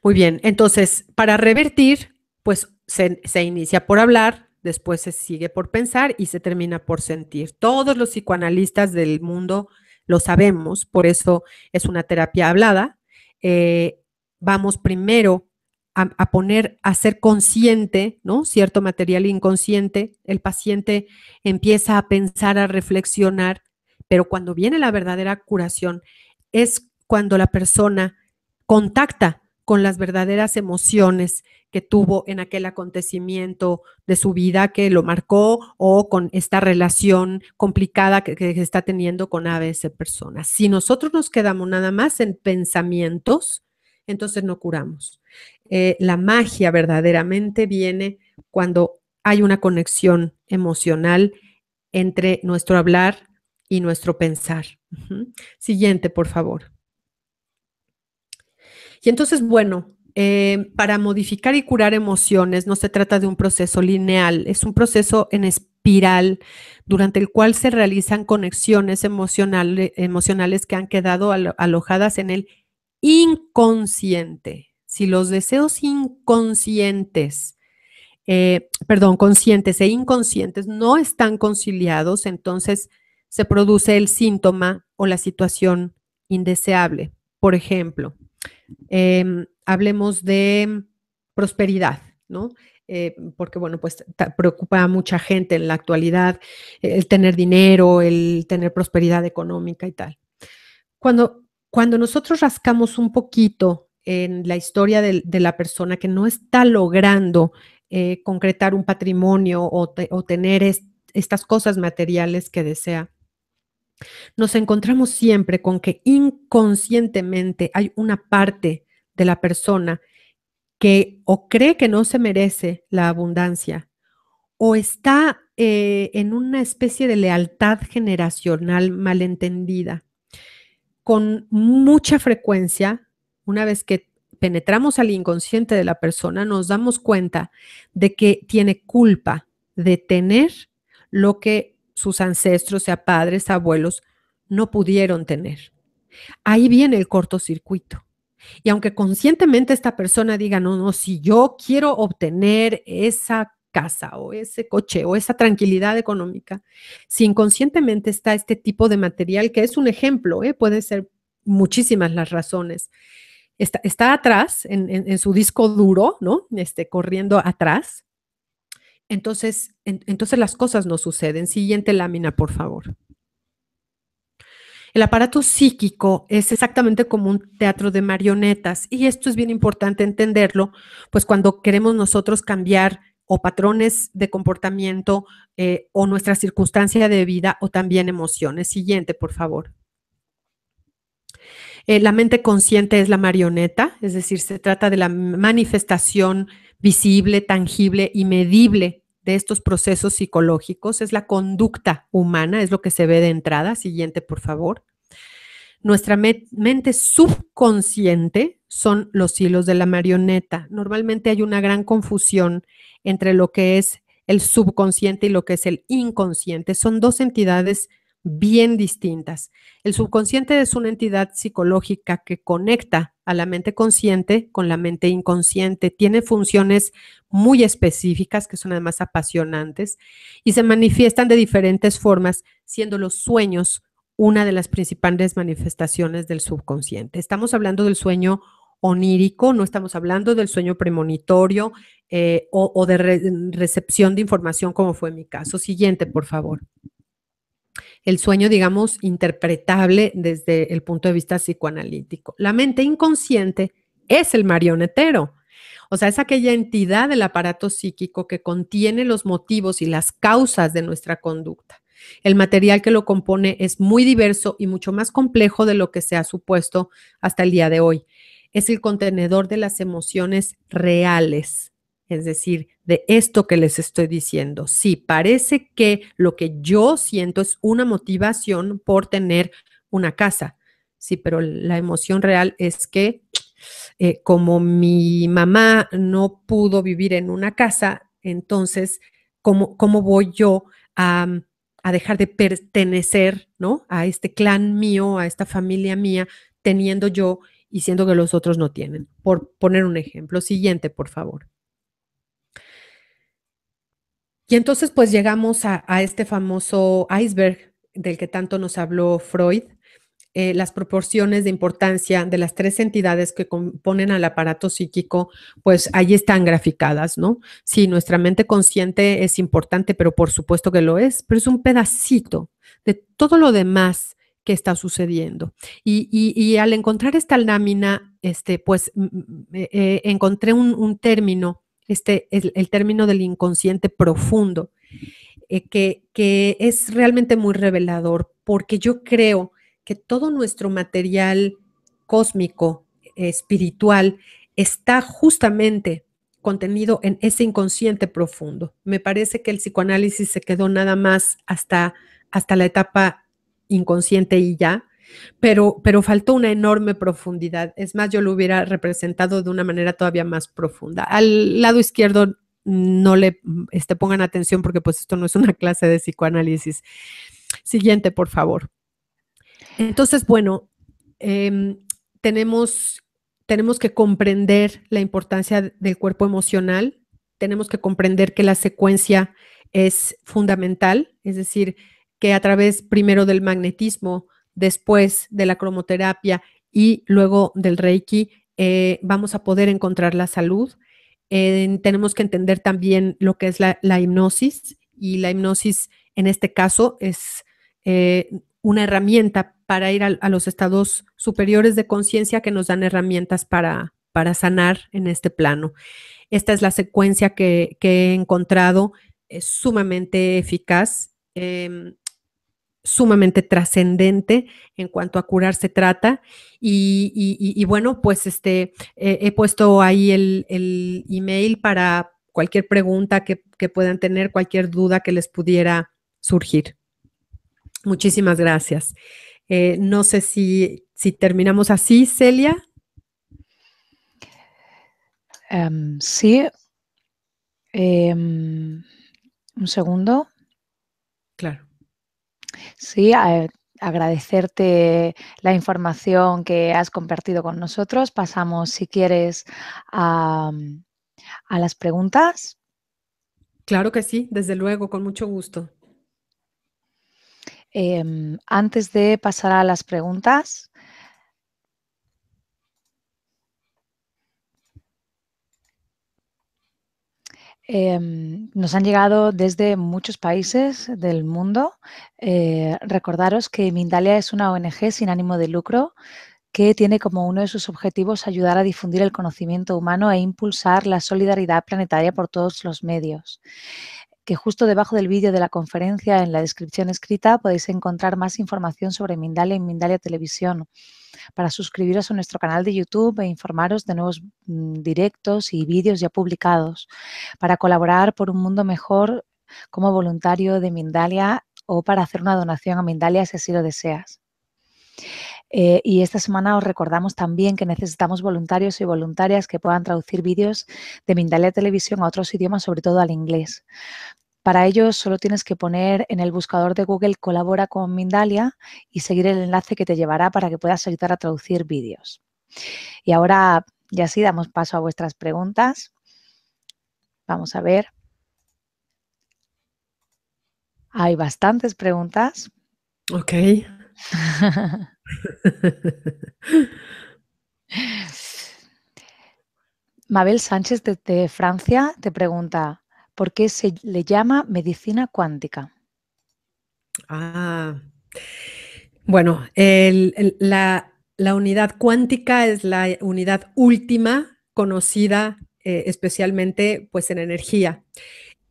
Muy bien, entonces, para revertir, pues se, inicia por hablar, después se sigue por pensar y se termina por sentir. Todos los psicoanalistas del mundo lo sabemos, por eso es una terapia hablada. Eh, vamos primero a, a, poner, a ser consciente, ¿no? Cierto material inconsciente, el paciente empieza a pensar, a reflexionar, pero cuando viene la verdadera curación es cuando la persona contacta con las verdaderas emociones que tuvo en aquel acontecimiento de su vida que lo marcó o con esta relación complicada que, está teniendo con ABS personas. Si nosotros nos quedamos nada más en pensamientos, entonces no curamos. Eh, la magia verdaderamente viene cuando hay una conexión emocional entre nuestro hablar y nuestro pensar. Siguiente, por favor. Y entonces, bueno, eh, para modificar y curar emociones no se trata de un proceso lineal, es un proceso en espiral durante el cual se realizan conexiones emocionales que han quedado alojadas en el inconsciente. Si los deseos inconscientes eh, perdón, conscientes e inconscientes no están conciliados, entonces se produce el síntoma o la situación indeseable. Por ejemplo, Em, hablemos de prosperidad, ¿no? Eh, porque bueno, pues preocupa a mucha gente en la actualidad el tener dinero, el tener prosperidad económica y tal. Cuando, cuando nosotros rascamos un poquito en la historia de, la persona que no está logrando eh, concretar un patrimonio o, tener estas cosas materiales que desea, nos encontramos siempre con que inconscientemente hay una parte de la persona que o cree que no se merece la abundancia o está eh, en una especie de lealtad generacional malentendida. Con mucha frecuencia, una vez que penetramos al inconsciente de la persona, nos damos cuenta de que tiene culpa de tener lo que sus ancestros, sea padres, abuelos, no pudieron tener. Ahí viene el cortocircuito. Y aunque conscientemente esta persona diga, no, no, si yo quiero obtener esa casa o ese coche o esa tranquilidad económica, si inconscientemente está este tipo de material, que es un ejemplo, ¿eh? pueden ser muchísimas las razones, está, atrás en, su disco duro, ¿no? Este, corriendo atrás, entonces, entonces las cosas no suceden. Siguiente lámina, por favor. El aparato psíquico es exactamente como un teatro de marionetas y esto es bien importante entenderlo, pues cuando queremos nosotros cambiar o patrones de comportamiento eh, o nuestra circunstancia de vida o también emociones. Siguiente, por favor. Eh, la mente consciente es la marioneta, es decir, se trata de la manifestación visible, tangible y medible de estos procesos psicológicos es la conducta humana, es lo que se ve de entrada. Siguiente, por favor. Nuestra mente subconsciente son los hilos de la marioneta. Normalmente hay una gran confusión entre lo que es el subconsciente y lo que es el inconsciente. Son dos entidades bien distintas. El subconsciente es una entidad psicológica que conecta a la mente consciente con la mente inconsciente. Tiene funciones muy específicas que son además apasionantes y se manifiestan de diferentes formas, siendo los sueños una de las principales manifestaciones del subconsciente. Estamos hablando del sueño onírico, no estamos hablando del sueño premonitorio eh, o, de recepción de información como fue mi caso. Siguiente, por favor el sueño, digamos, interpretable desde el punto de vista psicoanalítico. La mente inconsciente es el marionetero. O sea, es aquella entidad del aparato psíquico que contiene los motivos y las causas de nuestra conducta. El material que lo compone es muy diverso y mucho más complejo de lo que se ha supuesto hasta el día de hoy. Es el contenedor de las emociones reales, es decir, de esto que les estoy diciendo. Sí, parece que lo que yo siento es una motivación por tener una casa. Sí, pero la emoción real es que eh, como mi mamá no pudo vivir en una casa, entonces, ¿cómo, cómo voy yo a, dejar de pertenecer ¿no? a este clan mío, a esta familia mía, teniendo yo y siendo que los otros no tienen? Por poner un ejemplo. Siguiente, por favor. Y entonces pues llegamos a, este famoso iceberg del que tanto nos habló Freud, eh, las proporciones de importancia de las tres entidades que componen al aparato psíquico, pues ahí están graficadas, ¿no? Sí, nuestra mente consciente es importante, pero por supuesto que lo es, pero es un pedacito de todo lo demás que está sucediendo. Y, al encontrar esta lámina, este, pues eh, eh, encontré un término este, el, el término del inconsciente profundo, eh, que, es realmente muy revelador, porque yo creo que todo nuestro material cósmico, espiritual, está justamente contenido en ese inconsciente profundo. Me parece que el psicoanálisis se quedó nada más hasta, hasta la etapa inconsciente y ya, pero, faltó una enorme profundidad. Es más, yo lo hubiera representado de una manera todavía más profunda. Al lado izquierdo no le este, pongan atención porque pues esto no es una clase de psicoanálisis. Siguiente, por favor. Entonces, bueno, em, tenemos, tenemos que comprender la importancia del cuerpo emocional, tenemos que comprender que la secuencia es fundamental, es decir, que a través primero del magnetismo, después de la cromoterapia y luego del Reiki, eh, vamos a poder encontrar la salud. tenemos que entender también lo que es la, hipnosis y la hipnosis en este caso es eh, una herramienta para ir a, los estados superiores de conciencia que nos dan herramientas para, para sanar en este plano. Esta es la secuencia que, he encontrado, es sumamente eficaz. Em, sumamente trascendente en cuanto a curar se trata. Y, bueno, pues este, eh, he puesto ahí el, email para cualquier pregunta que, puedan tener, cualquier duda que les pudiera surgir. Muchísimas gracias. Eh, no sé si, si, terminamos así, Celia. Em, sí. Em, un segundo. Claro. Sí, agradecerte la información que has compartido con nosotros. Pasamos, si quieres, a, las preguntas. Claro que sí, desde luego, con mucho gusto. Em, antes de pasar a las preguntas, Em, nos han llegado desde muchos países del mundo. Eh, recordaros que Mindalia es una ONG sin ánimo de lucro que tiene como uno de sus objetivos ayudar a difundir el conocimiento humano e impulsar la solidaridad planetaria por todos los medios que justo debajo del vídeo de la conferencia, en la descripción escrita, podéis encontrar más información sobre Mindalia y Mindalia Televisión, para suscribiros a nuestro canal de YouTube e informaros de nuevos mm, directos y vídeos ya publicados, para colaborar por un mundo mejor como voluntario de Mindalia o para hacer una donación a Mindalia si así lo deseas. Eh, y esta semana os recordamos también que necesitamos voluntarios y voluntarias que puedan traducir vídeos de Mindalia Televisión a otros idiomas, sobre todo al inglés. Para ello solo tienes que poner en el buscador de Google Colabora con Mindalia y seguir el enlace que te llevará para que puedas ayudar a traducir vídeos. Y ahora ya sí, damos paso a vuestras preguntas. Vamos a ver. Hay bastantes preguntas. Ok. [LAUGHS] [LAUGHS] Mabel Sánchez de Francia te pregunta, ¿por qué se le llama medicina cuántica? Ah, bueno, la, unidad cuántica es la unidad última conocida eh, especialmente pues en energía.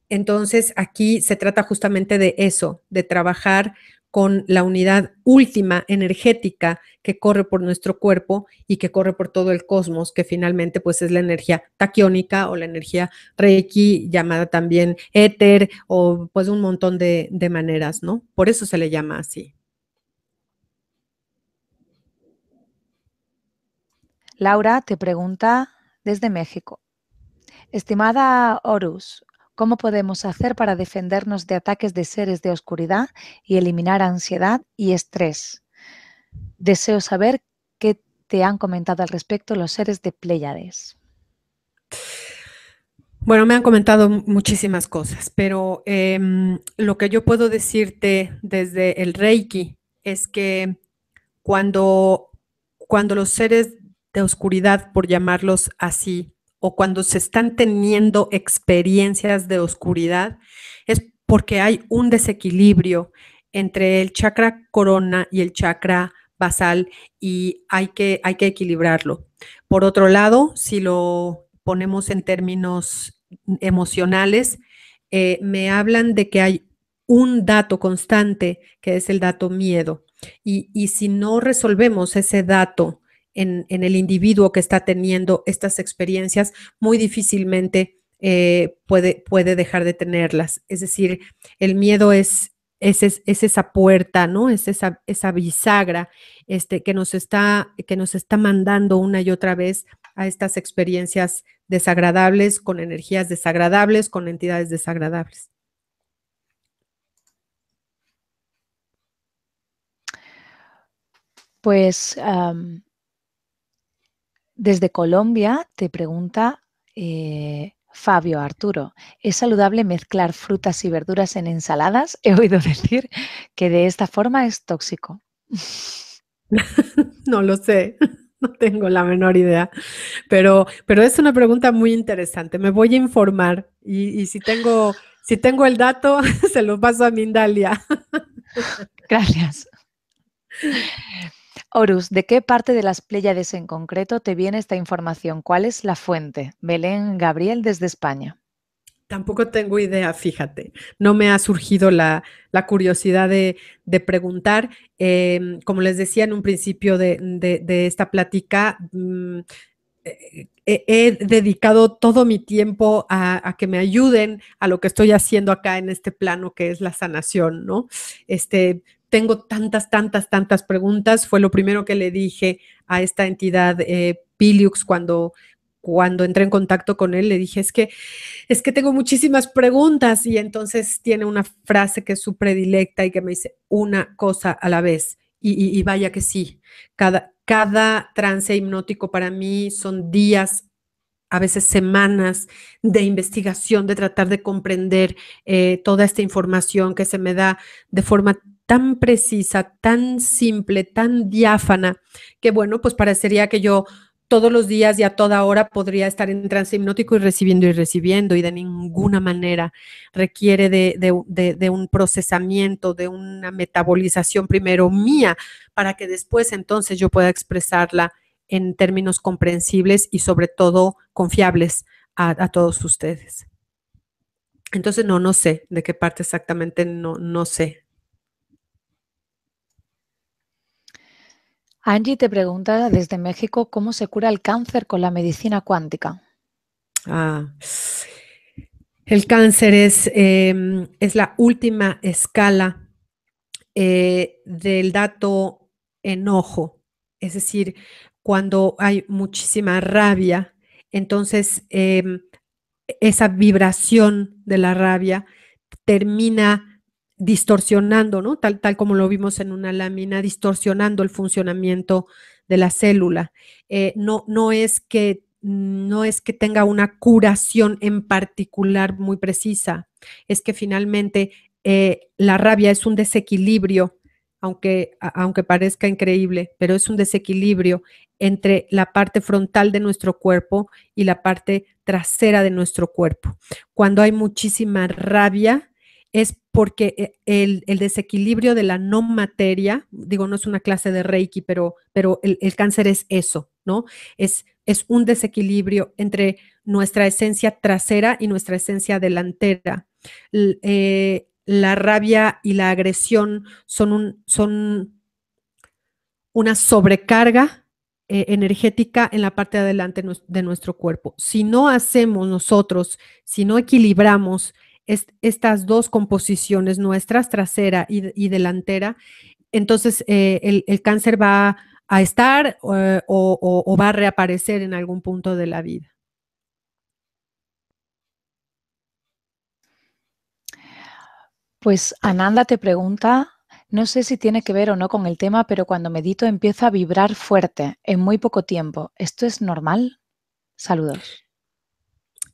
Entonces aquí se trata justamente de eso, de trabajar con la unidad última energética que corre por nuestro cuerpo y que corre por todo el cosmos, que finalmente pues es la energía taquiónica o la energía reiki, llamada también éter o pues un montón de, de maneras, ¿no? Por eso se le llama así. Laura te pregunta desde México. Estimada Horus, ¿Cómo podemos hacer para defendernos de ataques de seres de oscuridad y eliminar ansiedad y estrés? Deseo saber qué te han comentado al respecto los seres de Pléyades. Bueno, me han comentado muchísimas cosas, pero em, lo que yo puedo decirte desde el Reiki es que cuando, cuando los seres de oscuridad, por llamarlos así, o cuando se están teniendo experiencias de oscuridad es porque hay un desequilibrio entre el chakra corona y el chakra basal y hay que, hay que equilibrarlo. Por otro lado, si lo ponemos en términos emocionales, eh, me hablan de que hay un dato constante que es el dato miedo. y si no resolvemos ese dato en, el individuo que está teniendo estas experiencias, muy difícilmente eh, puede, puede dejar de tenerlas. Es decir, el miedo es, es, esa puerta, ¿no? Es esa, esa bisagra este, que, nos está, que nos está mandando una y otra vez a estas experiencias desagradables, con energías desagradables, con entidades desagradables. Pues desde Colombia te pregunta eh, Fabio Arturo, ¿es saludable mezclar frutas y verduras en ensaladas? [LAUGHS] He oído decir que de esta forma es tóxico. [LAUGHS] no lo sé, [LAUGHS] no tengo la menor idea, pero, pero es una pregunta muy interesante. Me voy a informar y, si, tengo, si tengo el dato, se lo paso a Mindalia. Gracias. Horus, ¿de qué parte de las Pléyades en concreto te viene esta información? ¿Cuál es la fuente? Belén Gabriel desde España. Tampoco tengo idea, fíjate. No me ha surgido la, curiosidad de, preguntar. Em, como les decía en un principio de, esta plática, mm, eh, eh, he dedicado todo mi tiempo a, a, que me ayuden a lo que estoy haciendo acá en este plano que es la sanación, ¿no? Este, tengo tantas, tantas, tantas preguntas. Fue lo primero que le dije a esta entidad eh, Piliux cuando, cuando entré en contacto con él, le dije, es que, es que tengo muchísimas preguntas y entonces tiene una frase que es su predilecta y que me dice una cosa a la vez. Y, vaya que sí, cada, cada trance hipnótico para mí son días, a veces semanas de investigación, de tratar de comprender eh, toda esta información que se me da de forma tan precisa, tan simple, tan diáfana, que bueno, pues parecería que yo todos los días y a toda hora podría estar en trance hipnótico y recibiendo y recibiendo y de ninguna manera requiere de, un procesamiento, de una metabolización primero mía para que después entonces yo pueda expresarla en términos comprensibles y sobre todo confiables a, todos ustedes. Entonces, no, no sé de qué parte exactamente, no, no sé, Angie te pregunta desde México cómo se cura el cáncer con la medicina cuántica. Ah, el cáncer es, em, es la última escala eh, del dato enojo, es decir, cuando hay muchísima rabia, entonces em, esa vibración de la rabia termina distorsionando, ¿no? Tal, tal como lo vimos en una lámina, distorsionando el funcionamiento de la célula. Eh, no, no, es que, no es que tenga una curación en particular muy precisa, es que finalmente eh, la rabia es un desequilibrio, aunque, aunque parezca increíble, pero es un desequilibrio entre la parte frontal de nuestro cuerpo y la parte trasera de nuestro cuerpo. Cuando hay muchísima rabia, es porque eh, el, desequilibrio de la no materia, digo, no es una clase de Reiki, pero, pero el, cáncer es eso, ¿no? Es, es un desequilibrio entre nuestra esencia trasera y nuestra esencia delantera. Eh, la rabia y la agresión son, un, son una sobrecarga eh, energética en la parte de adelante de nuestro cuerpo. Si no hacemos nosotros, si no equilibramos, estas dos composiciones nuestras, trasera y, delantera, entonces eh, el, cáncer va a estar eh, o va a reaparecer en algún punto de la vida. Pues Ananda te pregunta no sé si tiene que ver o no con el tema, pero cuando medito empieza a vibrar fuerte en muy poco tiempo. ¿Esto es normal? Saludos.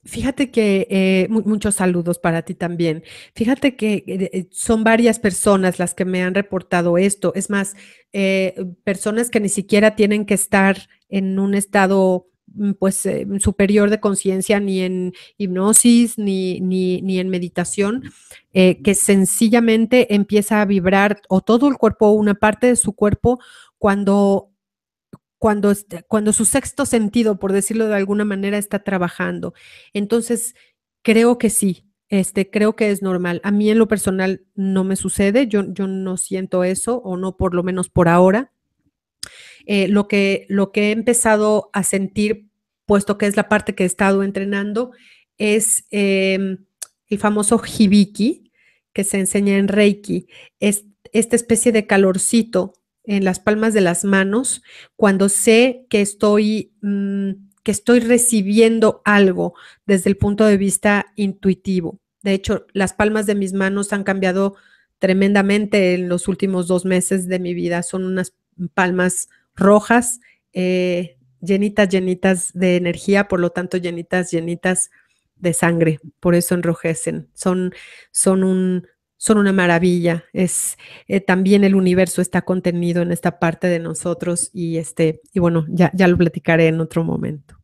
Fíjate que eh, muchos saludos para ti también. Fíjate que eh, eh, son varias personas las que me han reportado esto. Es más, personas que ni siquiera tienen que estar en un estado mm, pues superior de conciencia ni en hipnosis ni, ni, ni en meditación, que sencillamente empieza a vibrar o todo el cuerpo o una parte de su cuerpo cuando cuando, cuando su sexto sentido, por decirlo de alguna manera, está trabajando. Entonces, creo que sí, este, creo que es normal. A mí en lo personal no me sucede, yo, yo no siento eso, o no por lo menos por ahora. Eh, lo, que, lo que he empezado a sentir, puesto que es la parte que he estado entrenando, es em, el famoso hibiki que se enseña en Reiki, es esta especie de calorcito en las palmas de las manos, cuando sé que estoy, mm, que estoy recibiendo algo desde el punto de vista intuitivo. De hecho, las palmas de mis manos han cambiado tremendamente en los últimos dos meses de mi vida. Son unas palmas rojas, eh, llenitas, llenitas de energía, por lo tanto, llenitas, llenitas de sangre. Por eso enrojecen. Son, son un, son una maravilla. Es eh, también el universo está contenido en esta parte de nosotros y este y bueno, ya, lo platicaré en otro momento.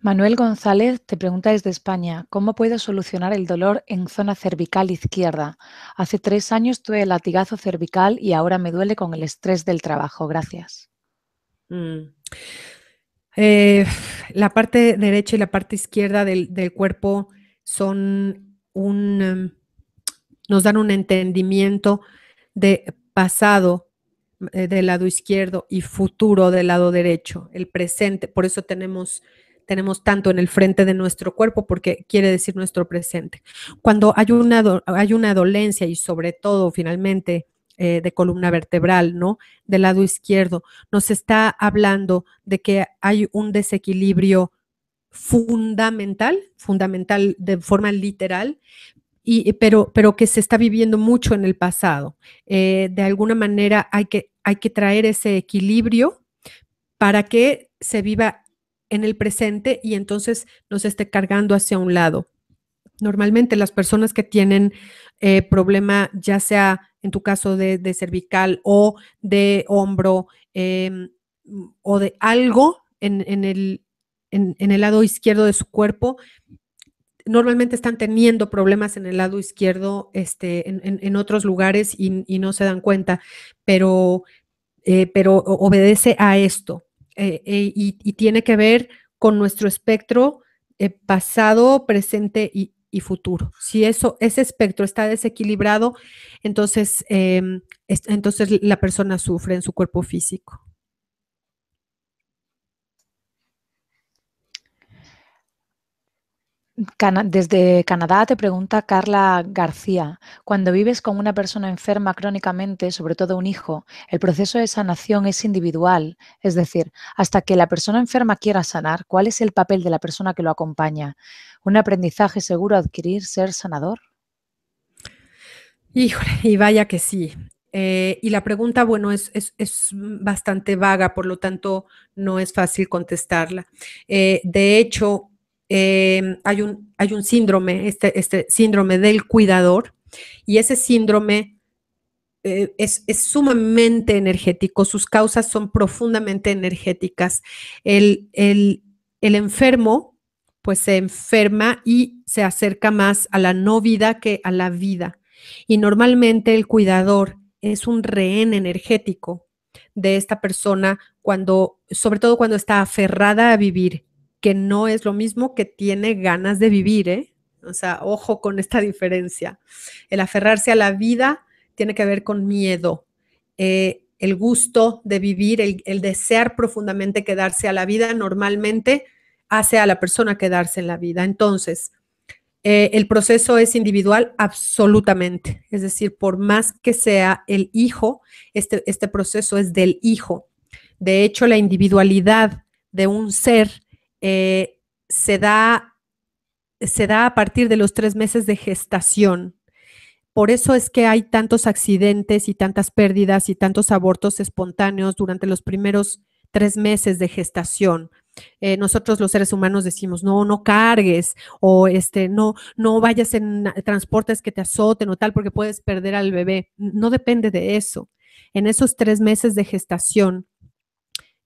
Manuel González te pregunta desde España, ¿cómo puedo solucionar el dolor en zona cervical izquierda? Hace tres años tuve el latigazo cervical y ahora me duele con el estrés del trabajo. Gracias. Mm. Eh, la parte derecha y la parte izquierda del, del cuerpo son un, em, nos dan un entendimiento de pasado eh, del lado izquierdo y futuro del lado derecho, el presente. Por eso tenemos tenemos tanto en el frente de nuestro cuerpo porque quiere decir nuestro presente. Cuando hay una, hay una dolencia y sobre todo finalmente eh, de columna vertebral, ¿no? Del lado izquierdo, nos está hablando de que hay un desequilibrio fundamental, fundamental de forma literal, y, eh, pero, pero que se está viviendo mucho en el pasado. Eh, de alguna manera hay que, hay que traer ese equilibrio para que se viva en el presente y entonces no se esté cargando hacia un lado. Normalmente las personas que tienen eh, problema, ya sea en tu caso de, cervical o de hombro em, o de algo en, el, en, el lado izquierdo de su cuerpo, normalmente están teniendo problemas en el lado izquierdo, este, en, otros lugares y, no se dan cuenta, pero, eh, pero obedece a esto eh, eh, y, tiene que ver con nuestro espectro pasado, presente y, futuro. Si eso, ese espectro está desequilibrado, entonces, em, entonces la persona sufre en su cuerpo físico. desde Canadá te pregunta Carla García, cuando vives con una persona enferma crónicamente, sobre todo un hijo, el proceso de sanación es individual, es decir, hasta que la persona enferma quiera sanar, ¿cuál es el papel de la persona que lo acompaña? ¿Un aprendizaje seguro adquirir ser sanador? Híjole, y vaya que sí. Eh, y la pregunta, bueno, es, bastante vaga, por lo tanto, no es fácil contestarla. Eh, de hecho, Em, hay, un, hay, un, síndrome, este, este, síndrome del cuidador, y ese síndrome eh, es, sumamente energético, sus causas son profundamente energéticas. El, el enfermo pues se enferma y se acerca más a la no vida que a la vida. Y normalmente el cuidador es un rehén energético de esta persona cuando, sobre todo cuando está aferrada a vivir que no es lo mismo que tiene ganas de vivir, ¿eh? O sea, ojo con esta diferencia. El aferrarse a la vida tiene que ver con miedo. Eh, el gusto de vivir, el, desear profundamente quedarse a la vida, normalmente hace a la persona quedarse en la vida. Entonces, eh, el proceso es individual absolutamente. Es decir, por más que sea el hijo, este, este proceso es del hijo. De hecho, la individualidad de un ser eh, se, da, se da a partir de los tres meses de gestación. Por eso es que hay tantos accidentes y tantas pérdidas y tantos abortos espontáneos durante los primeros tres meses de gestación. Eh, nosotros los seres humanos decimos, no, no cargues o este, no, no vayas en transportes que te azoten o tal porque puedes perder al bebé. No depende de eso. En esos tres meses de gestación,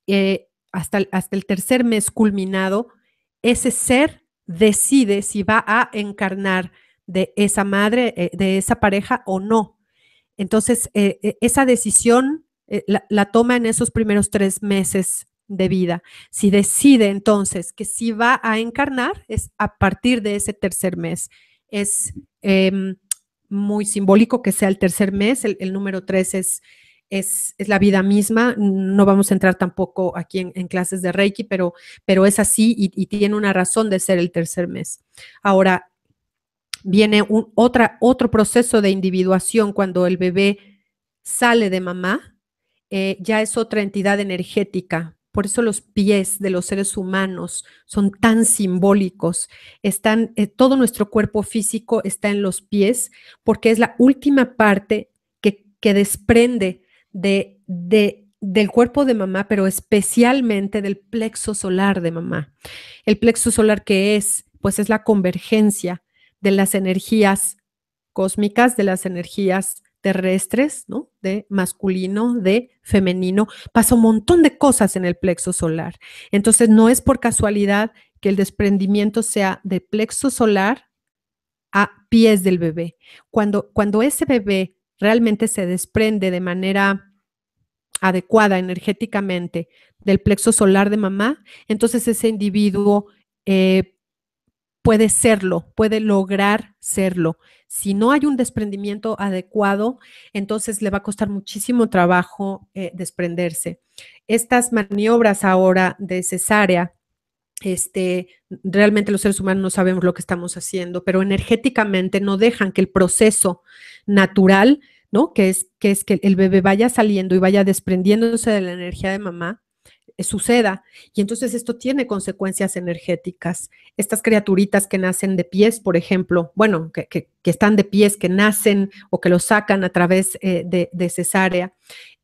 eh, hasta el, tercer mes culminado, ese ser decide si va a encarnar de esa madre, eh, de esa pareja o no. Entonces, eh, eh, esa decisión la, toma en esos primeros tres meses de vida. Si decide entonces que sí si va a encarnar, es a partir de ese tercer mes. Es em, muy simbólico que sea el tercer mes, el número tres es es, la vida misma. No vamos a entrar tampoco aquí en, clases de Reiki, pero, pero es así y, tiene una razón de ser el tercer mes. Ahora, viene un, otra, otro proceso de individuación cuando el bebé sale de mamá, eh, ya es otra entidad energética. Por eso los pies de los seres humanos son tan simbólicos. Eh, todo nuestro cuerpo físico está en los pies porque es la última parte que, que desprende del cuerpo de mamá, pero especialmente del plexo solar de mamá. El plexo solar que es, pues es la convergencia de las energías cósmicas, de las energías terrestres, ¿no? De masculino, de femenino. Pasa un montón de cosas en el plexo solar. Entonces, no es por casualidad que el desprendimiento sea de plexo solar a pies del bebé. Cuando, cuando ese bebé realmente se desprende de manera adecuada energéticamente del plexo solar de mamá, entonces ese individuo eh, puede serlo, puede lograr serlo. Si no hay un desprendimiento adecuado, entonces le va a costar muchísimo trabajo eh, desprenderse. Estas maniobras ahora de cesárea, este, realmente los seres humanos no sabemos lo que estamos haciendo, pero energéticamente no dejan que el proceso natural ¿no? Que es, que el bebé vaya saliendo y vaya desprendiéndose de la energía de mamá, eh, suceda. Y entonces esto tiene consecuencias energéticas. Estas criaturitas que nacen de pies, por ejemplo, bueno, que, están de pies, que nacen o que lo sacan a través eh, de, cesárea,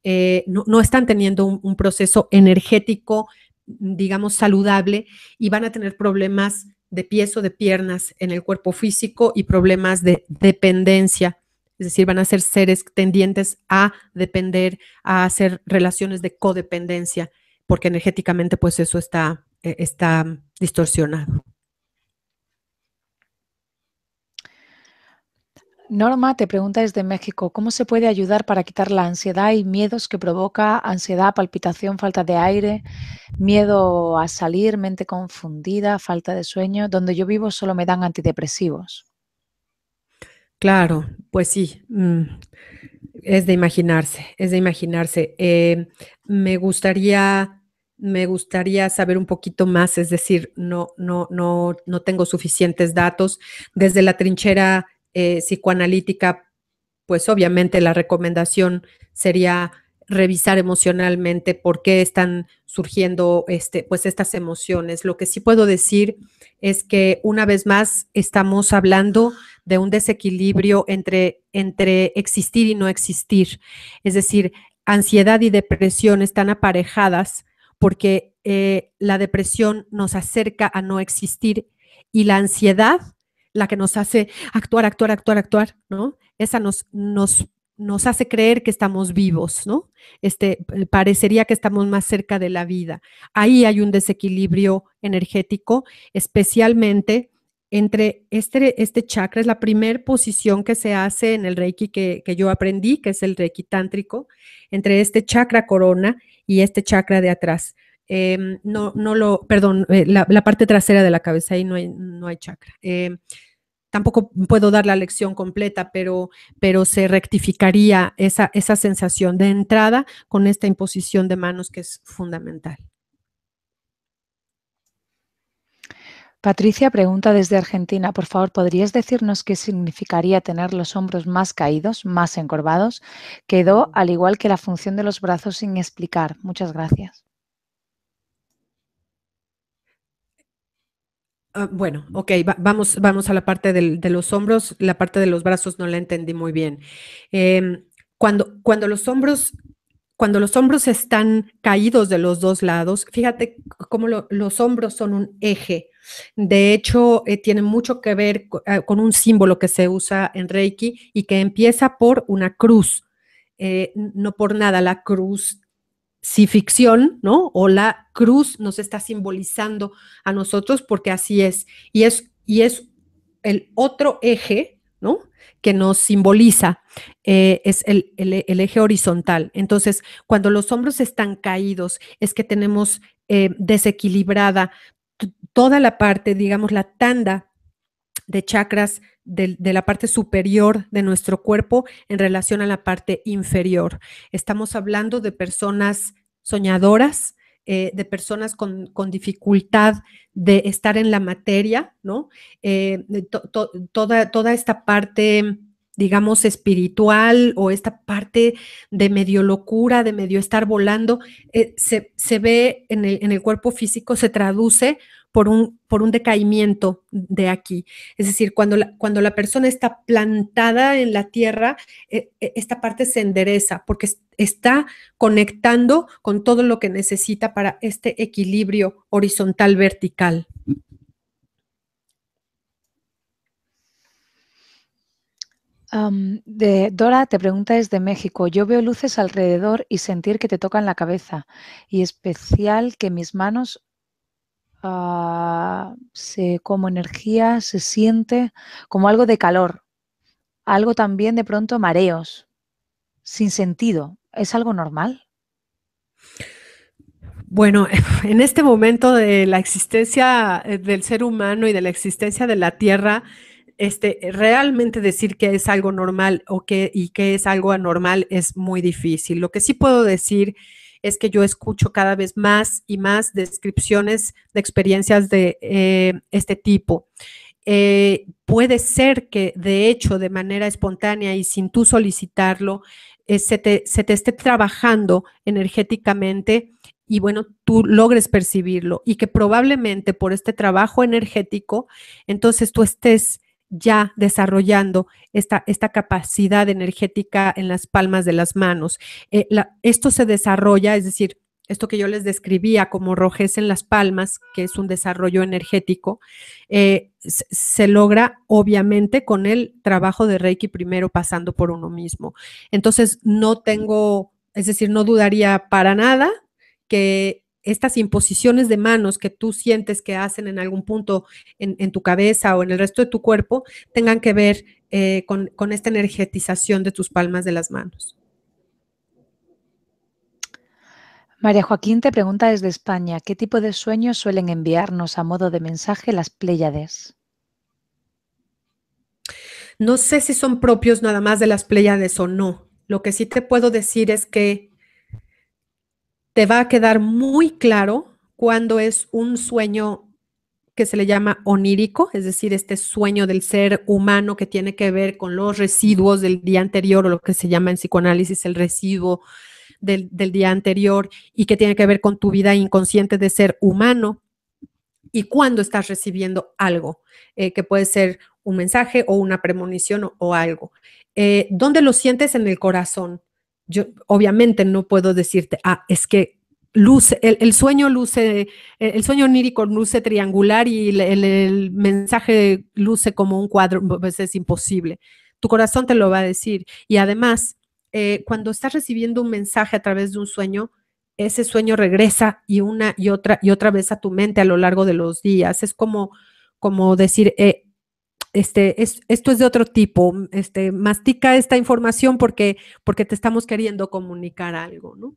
eh, no, están teniendo un, un proceso energético, digamos, saludable y van a tener problemas de pies o de piernas en el cuerpo físico y problemas de dependencia es decir, van a ser seres tendientes a depender, a hacer relaciones de codependencia, porque energéticamente pues eso está, eh, está distorsionado. Norma te pregunta desde México, ¿cómo se puede ayudar para quitar la ansiedad y miedos que provoca ansiedad, palpitación, falta de aire, miedo a salir, mente confundida, falta de sueño? Donde yo vivo solo me dan antidepresivos. Claro, pues sí, mm, es de imaginarse, es de imaginarse. Eh, me gustaría, me gustaría saber un poquito más, es decir, no, no, no, no tengo suficientes datos. Desde la trinchera eh, psicoanalítica, pues obviamente la recomendación sería revisar emocionalmente por qué están surgiendo este, pues estas emociones. Lo que sí puedo decir es que una vez más estamos hablando de un desequilibrio entre, entre existir y no existir. Es decir, ansiedad y depresión están aparejadas porque eh, la depresión nos acerca a no existir y la ansiedad, la que nos hace actuar, actuar, actuar, actuar, ¿no? Esa nos, nos nos hace creer que estamos vivos, ¿no? Este, eh, parecería que estamos más cerca de la vida. Ahí hay un desequilibrio energético, especialmente entre este, este chakra, es la primera posición que se hace en el reiki que, yo aprendí, que es el reiki tántrico, entre este chakra corona y este chakra de atrás. Em, no, no lo, perdón, eh, la, parte trasera de la cabeza, ahí no hay, no hay chakra. Em, tampoco puedo dar la lección completa, pero, pero se rectificaría esa, esa sensación de entrada con esta imposición de manos que es fundamental. Patricia pregunta desde Argentina, por favor, ¿podrías decirnos qué significaría tener los hombros más caídos, más encorvados? Quedó al igual que la función de los brazos sin explicar. Muchas gracias. Ah, bueno, ok, vamos, vamos a la parte de los hombros. La parte de los brazos no la entendí muy bien. Em, cuando, cuando los hombros cuando los hombros están caídos de los dos lados, fíjate cómo los hombros son un eje. De hecho, eh, tiene mucho que ver ah, con, un símbolo que se usa en Reiki y que empieza por una cruz. Eh, no por nada la cruz si ficción, ¿no? O la cruz nos está simbolizando a nosotros porque así es. Y es, y es el otro eje, ¿no? Que nos simboliza, eh, es el, eje horizontal. Entonces, cuando los hombros están caídos, es que tenemos eh, desequilibrada toda la parte, digamos, la tanda de chakras de, la parte superior de nuestro cuerpo en relación a la parte inferior. Estamos hablando de personas soñadoras, eh, de personas con, dificultad de estar en la materia, ¿no? Eh, toda, toda esta parte digamos, espiritual o esta parte de medio locura, de medio estar volando, eh, se, ve en el, en el, cuerpo físico, se traduce por un, por un decaimiento de aquí. Es decir, cuando la, cuando la persona está plantada en la tierra, e, e, esta parte se endereza porque está conectando con todo lo que necesita para este equilibrio horizontal-vertical. Dora te pregunta desde México. Yo veo luces alrededor y sentir que te tocan la cabeza y especial que mis manos Ah, se, como energía, se siente como algo de calor, algo también de pronto mareos, sin sentido. ¿Es algo normal? Bueno, [LAUGHS] en este momento de la existencia eh, del ser humano y de la existencia de la Tierra, este, realmente decir que es algo normal o que, y que es algo anormal es muy difícil. Lo que sí puedo decir es es que yo escucho cada vez más y más descripciones de experiencias de eh, este tipo. Eh, puede ser que de hecho de manera espontánea y sin tú solicitarlo, eh, se, te, se te esté trabajando energéticamente y bueno, tú logres percibirlo y que probablemente por este trabajo energético, entonces tú estés ya desarrollando esta, esta capacidad energética en las palmas de las manos. Eh, esto se desarrolla, es decir, esto que yo les describía como rojez en las palmas, que es un desarrollo energético, eh, se logra obviamente con el trabajo de Reiki primero pasando por uno mismo. Entonces, no tengo, es decir, no dudaría para nada que estas imposiciones de manos que tú sientes que hacen en algún punto en, tu cabeza o en el resto de tu cuerpo tengan que ver eh, con, con esta energetización de tus palmas de las manos. María Joaquín te pregunta desde España, ¿qué tipo de sueños suelen enviarnos a modo de mensaje las Pléyades? No sé si son propios nada más de las Pléyades o no. Lo que sí te puedo decir es que te va a quedar muy claro cuando es un sueño que se le llama onírico, es decir, este sueño del ser humano que tiene que ver con los residuos del día anterior o lo que se llama en psicoanálisis el residuo del, día anterior y que tiene que ver con tu vida inconsciente de ser humano y cuando estás recibiendo algo, eh, que puede ser un mensaje o una premonición o, algo. Eh, ¿Dónde lo sientes en el corazón? yo obviamente no puedo decirte, ah, es que luce, el, sueño luce, el, sueño onírico luce triangular y el, mensaje luce como un cuadro, pues, pues es imposible. Tu corazón te lo va a decir. Y además, eh, cuando estás recibiendo un mensaje a través de un sueño, ese sueño regresa y una y otra y otra vez a tu mente a lo largo de los días. Es como, como decir, eh, este, es, esto es de otro tipo, este, mastica esta información porque, porque te estamos queriendo comunicar algo, ¿no?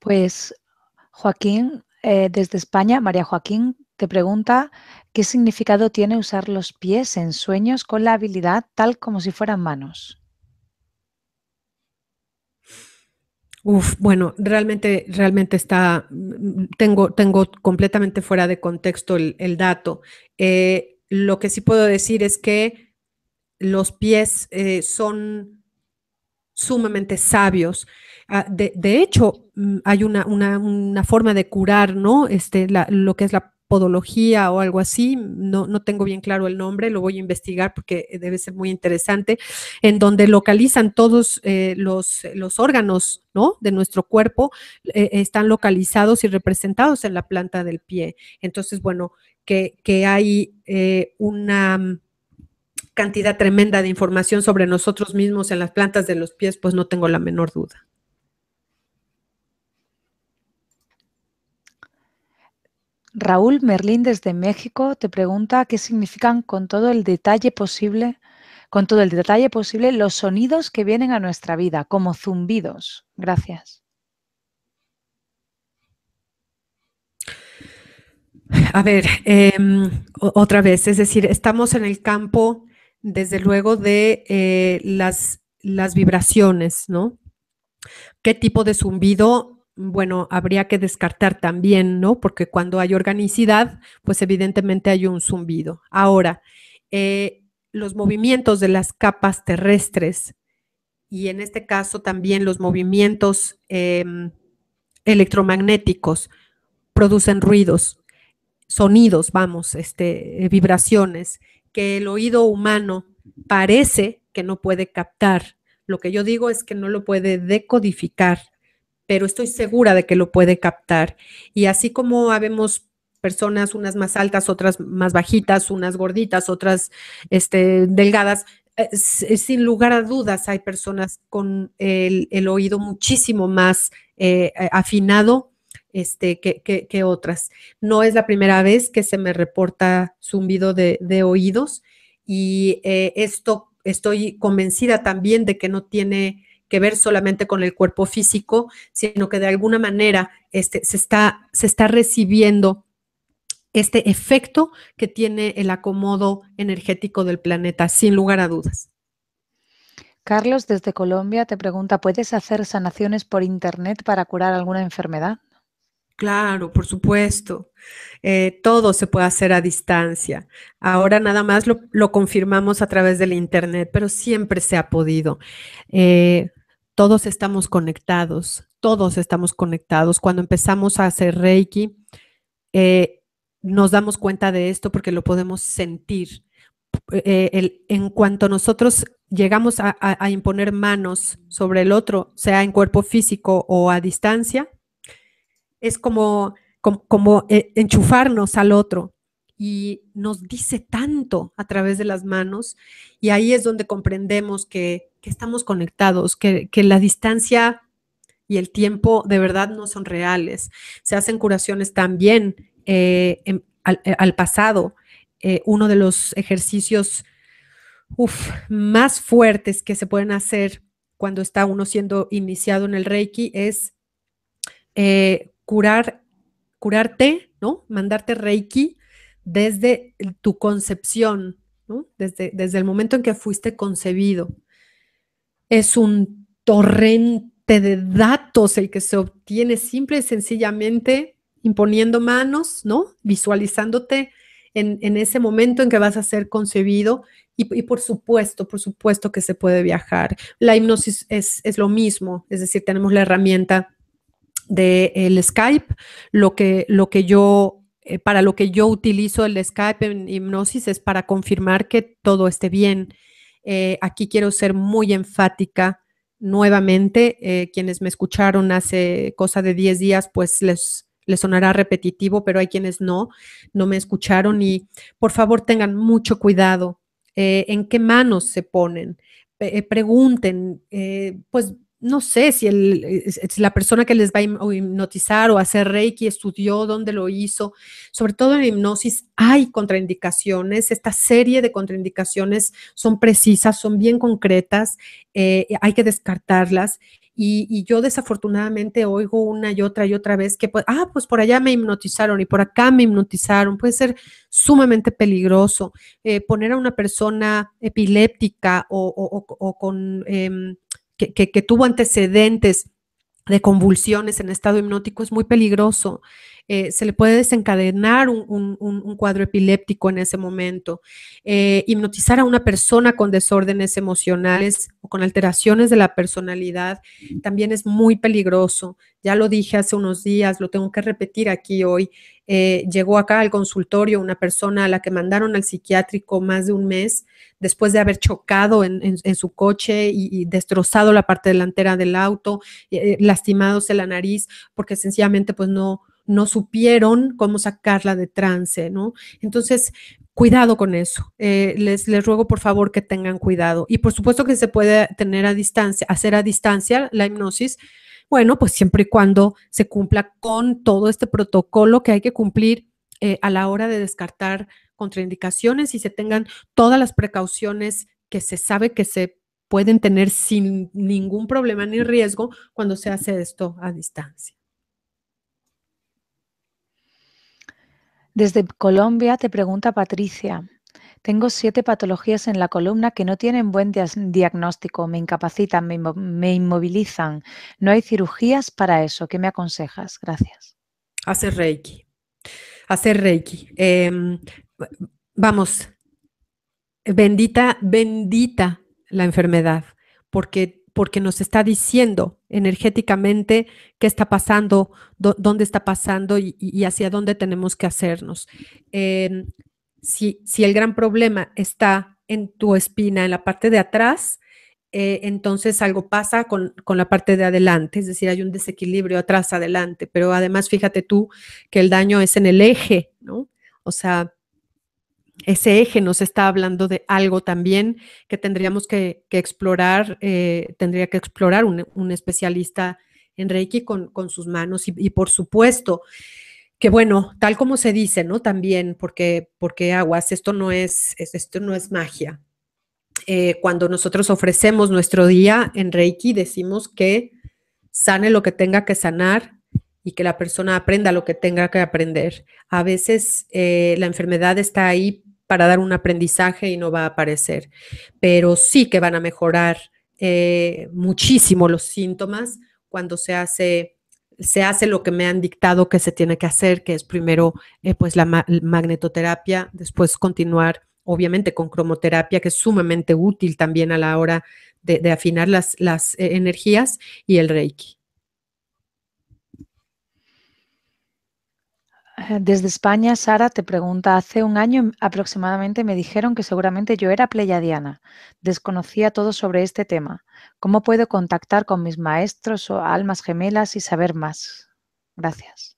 Pues Joaquín, eh, desde España, María Joaquín te pregunta qué significado tiene usar los pies en sueños con la habilidad tal como si fueran manos. Uf, bueno, realmente, realmente está, mm, tengo, tengo completamente fuera de contexto el, dato. Eh, lo que sí puedo decir es que los pies eh, son sumamente sabios. Ah, de, hecho, mm, hay una, forma de curar, ¿no? Este, lo que es la podología o algo así, no, no tengo bien claro el nombre, lo voy a investigar porque eh, debe ser muy interesante, en donde localizan todos eh, los, los, órganos ¿no? de nuestro cuerpo, eh, están localizados y representados en la planta del pie. Entonces, bueno, que, hay una mm, cantidad tremenda de información sobre nosotros mismos en las plantas de los pies, pues no tengo la menor duda. Raúl Merlín desde México te pregunta qué significan con todo el detalle posible, con todo el detalle posible los sonidos que vienen a nuestra vida, como zumbidos. Gracias. A ver, em, otra vez, es decir, estamos en el campo, desde luego, de eh, las, las vibraciones, ¿no? ¿Qué tipo de zumbido bueno, habría que descartar también, ¿no? Porque cuando hay organicidad, pues evidentemente hay un zumbido. Ahora, eh, los movimientos de las capas terrestres y en este caso también los movimientos em, electromagnéticos producen ruidos, sonidos, vamos, este, eh, vibraciones que el oído humano parece que no puede captar. Lo que yo digo es que no lo puede decodificar pero estoy segura de que lo puede captar. Y así como habemos personas, unas más altas, otras más bajitas, unas gorditas, otras este, delgadas, eh, sin lugar a dudas hay personas con el, oído muchísimo más eh, eh, afinado este, que, otras. No es la primera vez que se me reporta zumbido de, oídos y esto estoy convencida también de que no tiene que ver solamente con el cuerpo físico, sino que de alguna manera este, se, está, se está recibiendo este efecto que tiene el acomodo energético del planeta, sin lugar a dudas. Carlos desde Colombia te pregunta, ¿puedes hacer sanaciones por Internet para curar alguna enfermedad? Claro, por supuesto. Eh, todo se puede hacer a distancia. Ahora nada más lo, confirmamos a través del Internet, pero siempre se ha podido. Eh, todos estamos conectados, todos estamos conectados. Cuando empezamos a hacer Reiki, eh, nos damos cuenta de esto porque lo podemos sentir. Eh, en cuanto nosotros llegamos a, imponer manos sobre el otro, sea en cuerpo físico o a distancia, es como, eh, enchufarnos al otro y nos dice tanto a través de las manos y ahí es donde comprendemos que, estamos conectados, que, la distancia y el tiempo de verdad no son reales. Se hacen curaciones también eh, eh, al, pasado. Eh, uno de los ejercicios más fuertes que se pueden hacer cuando está uno siendo iniciado en el Reiki es curar, curarte, ¿no? Mandarte Reiki desde tu concepción, desde, desde el momento en que fuiste concebido. Es un torrente de datos el que se obtiene simple y sencillamente imponiendo manos, ¿no? Visualizándote en, en ese momento en que vas a ser concebido y, por supuesto, por supuesto que se puede viajar. La hipnosis es, lo mismo, es decir, tenemos la herramienta del Skype. Lo que, lo que yo eh, para lo que yo utilizo el Skype en hipnosis es para confirmar que todo esté bien. Eh, aquí quiero ser muy enfática nuevamente. Eh, quienes me escucharon hace cosa de 10 días, pues les, les sonará repetitivo, pero hay quienes no, no me escucharon y por favor tengan mucho cuidado en qué manos se ponen. pregunten, pues no sé si eh, la persona que les va a hipnotizar o hacer reiki estudió dónde lo hizo. Sobre todo en hipnosis hay contraindicaciones. Esta serie de contraindicaciones son precisas, son bien concretas, eh, hay que descartarlas. Y, yo desafortunadamente oigo una y otra y otra vez que, pues, ah, pues por allá me hipnotizaron y por acá me hipnotizaron. Puede ser sumamente peligroso. Eh, poner a una persona epiléptica o, con... Em, que, que, tuvo antecedentes de convulsiones en estado hipnótico es muy peligroso eh, se le puede desencadenar un, cuadro epiléptico en ese momento. Eh, hipnotizar a una persona con desórdenes emocionales o con alteraciones de la personalidad también es muy peligroso. Ya lo dije hace unos días, lo tengo que repetir aquí hoy. Eh, llegó acá al consultorio una persona a la que mandaron al psiquiátrico más de un mes después de haber chocado en, su coche y, destrozado la parte delantera del auto, lastimándose la nariz porque sencillamente pues no, no supieron cómo sacarla de trance, ¿no? Entonces, cuidado con eso. Eh, les, ruego por favor que tengan cuidado. Y por supuesto que se puede tener a distancia, hacer a distancia la hipnosis. Bueno, pues siempre y cuando se cumpla con todo este protocolo que hay que cumplir eh, a la hora de descartar contraindicaciones y se tengan todas las precauciones que se sabe que se pueden tener sin ningún problema ni riesgo cuando se hace esto a distancia. Desde Colombia te pregunta Patricia. Tengo siete patologías en la columna que no tienen buen diagnóstico, me incapacitan, me, inmovilizan. No hay cirugías para eso. ¿Qué me aconsejas? Gracias. Hacer Reiki. Hacer Reiki. Em, vamos, bendita, bendita la enfermedad, porque porque nos está diciendo energéticamente qué está pasando, dónde está pasando y, hacia dónde tenemos que hacernos. Em, si, el gran problema está en tu espina, en la parte de atrás, eh, entonces algo pasa con, con, la parte de adelante, es decir, hay un desequilibrio atrás, adelante, pero además fíjate tú que el daño es en el eje, ¿no? O sea, ese eje nos está hablando de algo también que tendríamos que, explorar, eh, tendría que explorar un, especialista en Reiki con, sus manos y, por supuesto que bueno, tal como se dice, ¿no? También, porque, porque aguas, esto no es, esto no es magia. Eh, cuando nosotros ofrecemos nuestro día en Reiki, decimos que sane lo que tenga que sanar, y que la persona aprenda lo que tenga que aprender. A veces eh, la enfermedad está ahí para dar un aprendizaje y no va a aparecer, pero sí que van a mejorar eh, muchísimo los síntomas cuando se hace, se hace lo que me han dictado que se tiene que hacer, que es primero eh, pues la magnetoterapia, después continuar obviamente con cromoterapia, que es sumamente útil también a la hora de, afinar las, las eh, energías, y el reiki. Desde España, Sara te pregunta, hace un año em, aproximadamente me dijeron que seguramente yo era pleyadiana. Desconocía todo sobre este tema. ¿Cómo puedo contactar con mis maestros o almas gemelas y saber más? Gracias.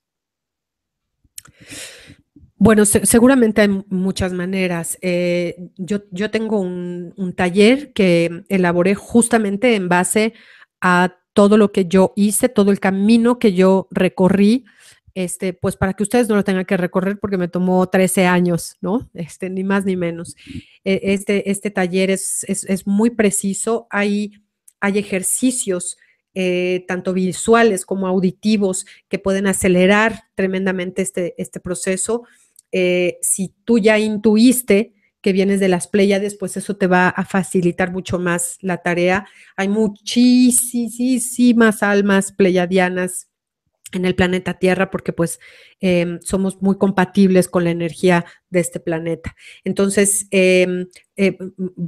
Bueno, seguramente hay muchas maneras. Eh, yo, tengo un taller que elaboré justamente en base a todo lo que yo hice, todo el camino que yo recorrí este, pues para que ustedes no lo tengan que recorrer porque me tomó 13 años, ¿no? Este, ni más ni menos. E, este, este taller es, muy preciso, hay, hay ejercicios. Eh, tanto visuales como auditivos que pueden acelerar tremendamente este, este proceso. Eh, si tú ya intuiste que vienes de las Pléyades, pues eso te va a facilitar mucho más la tarea. Hay muchísimas almas pleiadianas en el planeta Tierra porque pues em, somos muy compatibles con la energía de este planeta. Entonces, em, eh,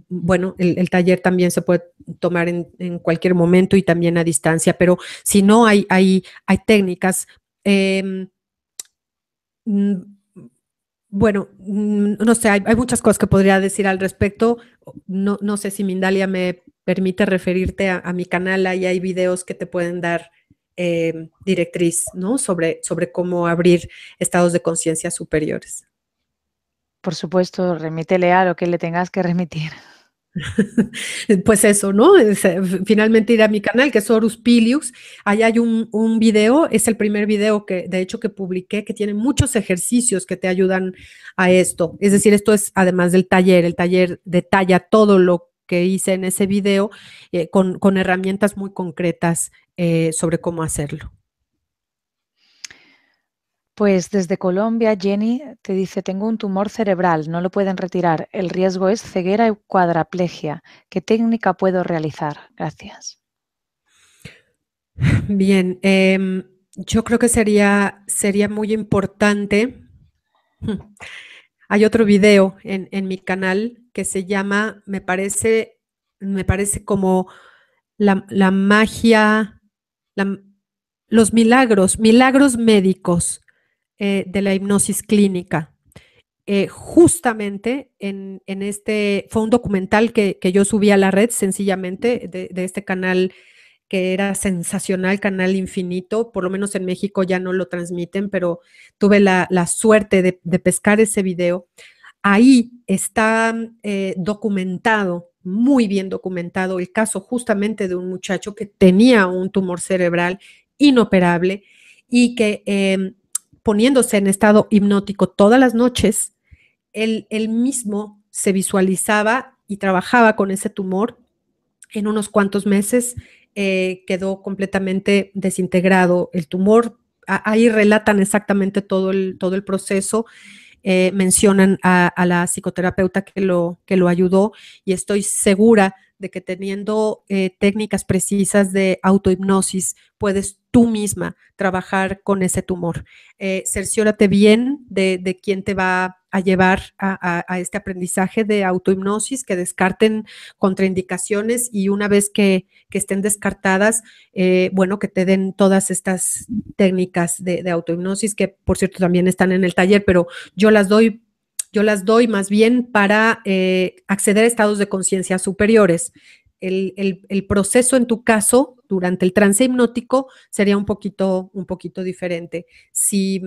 bueno, el, taller también se puede tomar en, cualquier momento y también a distancia, pero si no, hay, hay, hay técnicas. Em, bueno, no sé, hay, muchas cosas que podría decir al respecto. No, no sé si Mindalia me permite referirte a, a mi canal, ahí hay videos que te pueden dar eh, directriz, ¿no? Sobre, sobre cómo abrir estados de conciencia superiores. Por supuesto, remítele a lo que le tengas que remitir. [LAUGHS] pues eso, ¿no? Finalmente ir a mi canal, que es Horus Pilius. Ahí hay un, video, es el primer video que de hecho que publiqué, que tiene muchos ejercicios que te ayudan a esto. Es decir, esto es además del taller, el taller detalla todo lo que hice en ese video eh, con, con, herramientas muy concretas eh, sobre cómo hacerlo? Pues desde Colombia, Jenny te dice, tengo un tumor cerebral, no lo pueden retirar. El riesgo es ceguera y cuadraplegia. ¿Qué técnica puedo realizar? Gracias. [LAUGHS] Bien, em, yo creo que sería, sería muy importante. [LAUGHS] Hay otro video en, mi canal que se llama, me parece, me parece como la, la magia los milagros, milagros médicos eh, de la hipnosis clínica. Eh, justamente en, este, fue un documental que, yo subí a la red sencillamente de, este canal que era sensacional, Canal Infinito, por lo menos en México ya no lo transmiten, pero tuve la, suerte de, pescar ese video. Ahí está eh, documentado muy bien documentado el caso justamente de un muchacho que tenía un tumor cerebral inoperable y que em, poniéndose en estado hipnótico todas las noches, él, mismo se visualizaba y trabajaba con ese tumor. En unos cuantos meses eh, quedó completamente desintegrado el tumor. ahí relatan exactamente todo todo el proceso eh, mencionan a, la psicoterapeuta que lo, que lo ayudó y estoy segura de que teniendo eh, técnicas precisas de autohipnosis puedes tú misma trabajar con ese tumor. Eh, cerciórate bien de, quién te va a llevar a, este aprendizaje de autohipnosis, que descarten contraindicaciones y una vez que, estén descartadas, eh, bueno, que te den todas estas técnicas de, autohipnosis, que por cierto también están en el taller, pero yo las doy yo las doy más bien para eh, acceder a estados de conciencia superiores el, proceso en tu caso durante el trance hipnótico sería un poquito, un poquito diferente. Si,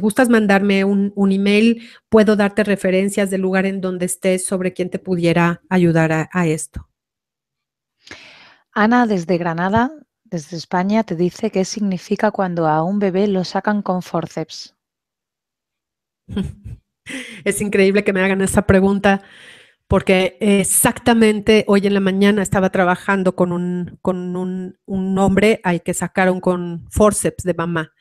gustas mandarme un, email, puedo darte referencias del lugar en donde estés sobre quién te pudiera ayudar a, a esto. Ana, desde Granada, desde España, te dice qué significa cuando a un bebé lo sacan con forceps. [LAUGHS] Es increíble que me hagan esa pregunta porque exactamente hoy en la mañana estaba trabajando con un, con un, hombre al que sacaron con forceps de mamá.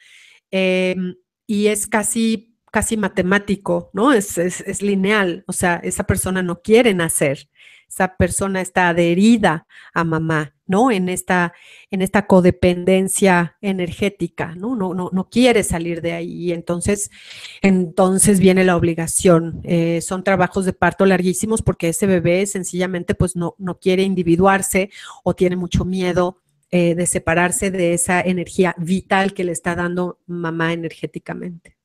Em, y es casi, casi matemático, ¿no? es, lineal, o sea, esa persona no quiere nacer esa persona está adherida a mamá, ¿no? En esta, en esta codependencia energética, ¿no? No, no, no quiere salir de ahí. Entonces, entonces viene la obligación. Eh, son trabajos de parto larguísimos porque ese bebé sencillamente pues no, quiere individuarse o tiene mucho miedo eh, de separarse de esa energía vital que le está dando mamá energéticamente.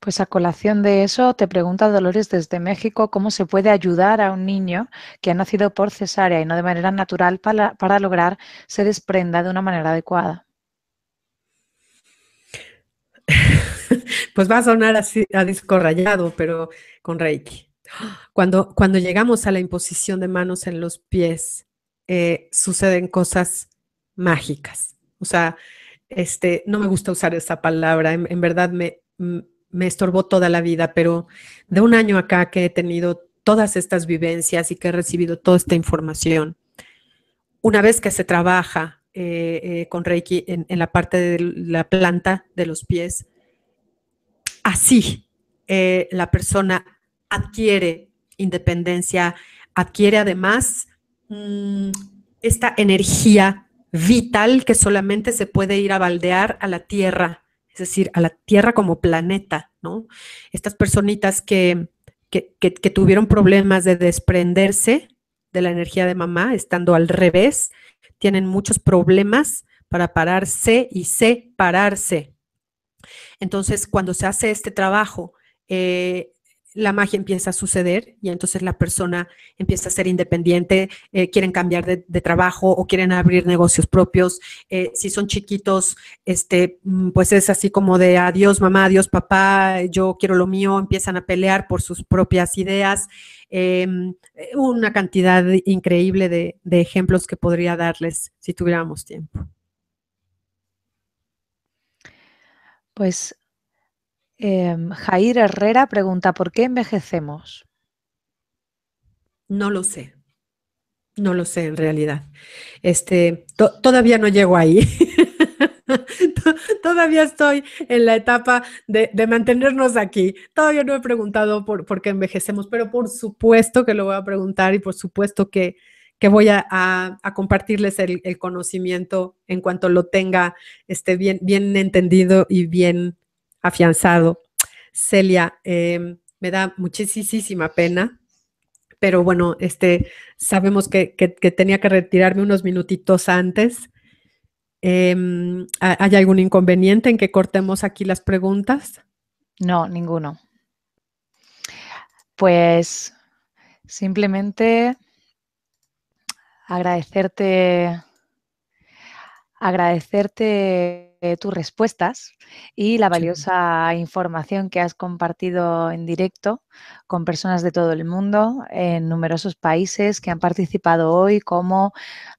Pues a colación de eso, te pregunta Dolores desde México cómo se puede ayudar a un niño que ha nacido por cesárea y no de manera natural para, para lograr se desprenda de una manera adecuada. [LAUGHS] Pues va a sonar así a disco rayado, pero con Reiki. Cuando, cuando llegamos a la imposición de manos en los pies, eh, suceden cosas mágicas. O sea, este, no me gusta usar esa palabra, en verdad me, me estorbó toda la vida, pero de un año acá que he tenido todas estas vivencias y que he recibido toda esta información, una vez que se trabaja eh, eh, con Reiki en, la parte de la planta de los pies, así eh, la persona adquiere independencia, adquiere además mm, esta energía vital que solamente se puede ir a baldear a la tierra es decir, a la Tierra como planeta, ¿no? Estas personitas que, que, tuvieron problemas de desprenderse de la energía de mamá, estando al revés, tienen muchos problemas para pararse y separarse. Entonces, cuando se hace este trabajo, eh, la magia empieza a suceder y entonces la persona empieza a ser independiente, eh, quieren cambiar de, trabajo o quieren abrir negocios propios. Eh, si son chiquitos, este, mm, pues es así como de adiós mamá, adiós papá, yo quiero lo mío, empiezan a pelear por sus propias ideas. Em, una cantidad increíble de, de ejemplos que podría darles si tuviéramos tiempo. Pues Em, Jair Herrera pregunta, ¿por qué envejecemos? No lo sé. No lo sé en realidad. Este, todavía no llego ahí. [LAUGHS] todavía estoy en la etapa de, mantenernos aquí. Todavía no he preguntado por, por, qué envejecemos, pero por supuesto que lo voy a preguntar y por supuesto que, que voy a, compartirles el, conocimiento en cuanto lo tenga este, bien, bien entendido y bien afianzado. Celia, eh, me da muchísima pena, pero bueno, este, sabemos que, tenía que retirarme unos minutitos antes. Em, ¿Hay algún inconveniente en que cortemos aquí las preguntas? No, ninguno. Pues simplemente agradecerte, agradecerte tus respuestas y la valiosa información que has compartido en directo con personas de todo el mundo en numerosos países que han participado hoy como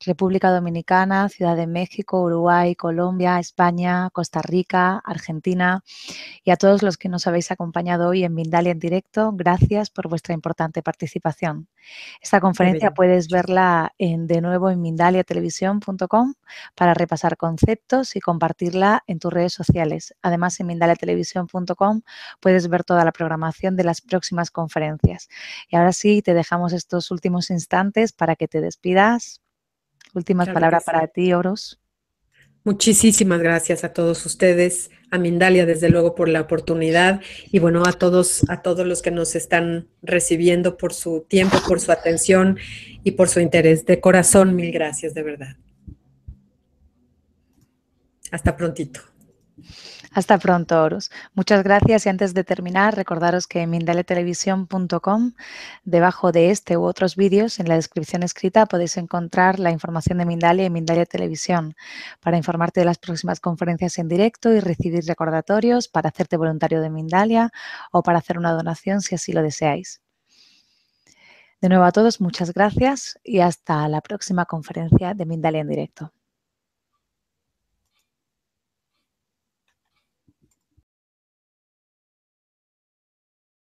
República Dominicana, Ciudad de México, Uruguay, Colombia, España, Costa Rica, Argentina y a todos los que nos habéis acompañado hoy en Mindalia en directo, gracias por vuestra importante participación. Esta conferencia puedes verla de nuevo en mindaliatelevisión.com para repasar conceptos y compartir en tus redes sociales. Además, en mindaletelevisión.com puedes ver toda la programación de las próximas conferencias. Y ahora sí, te dejamos estos últimos instantes para que te despidas. Últimas palabras para ti, Oros. Muchísimas gracias a todos ustedes, a Mindalia desde luego por la oportunidad y bueno, a todos a todos los que nos están recibiendo por su tiempo, por su atención y por su interés de corazón, mil gracias de verdad. Hasta prontito. Hasta pronto, Horus. Muchas gracias y antes de terminar, recordaros que en mindaletelevisión.com, debajo de este u otros vídeos, en la descripción escrita podéis encontrar la información de Mindalia y Mindalia Televisión para informarte de las próximas conferencias en directo y recibir recordatorios para hacerte voluntario de Mindalia o para hacer una donación si así lo deseáis. De nuevo a todos, muchas gracias y hasta la próxima conferencia de Mindalia en directo.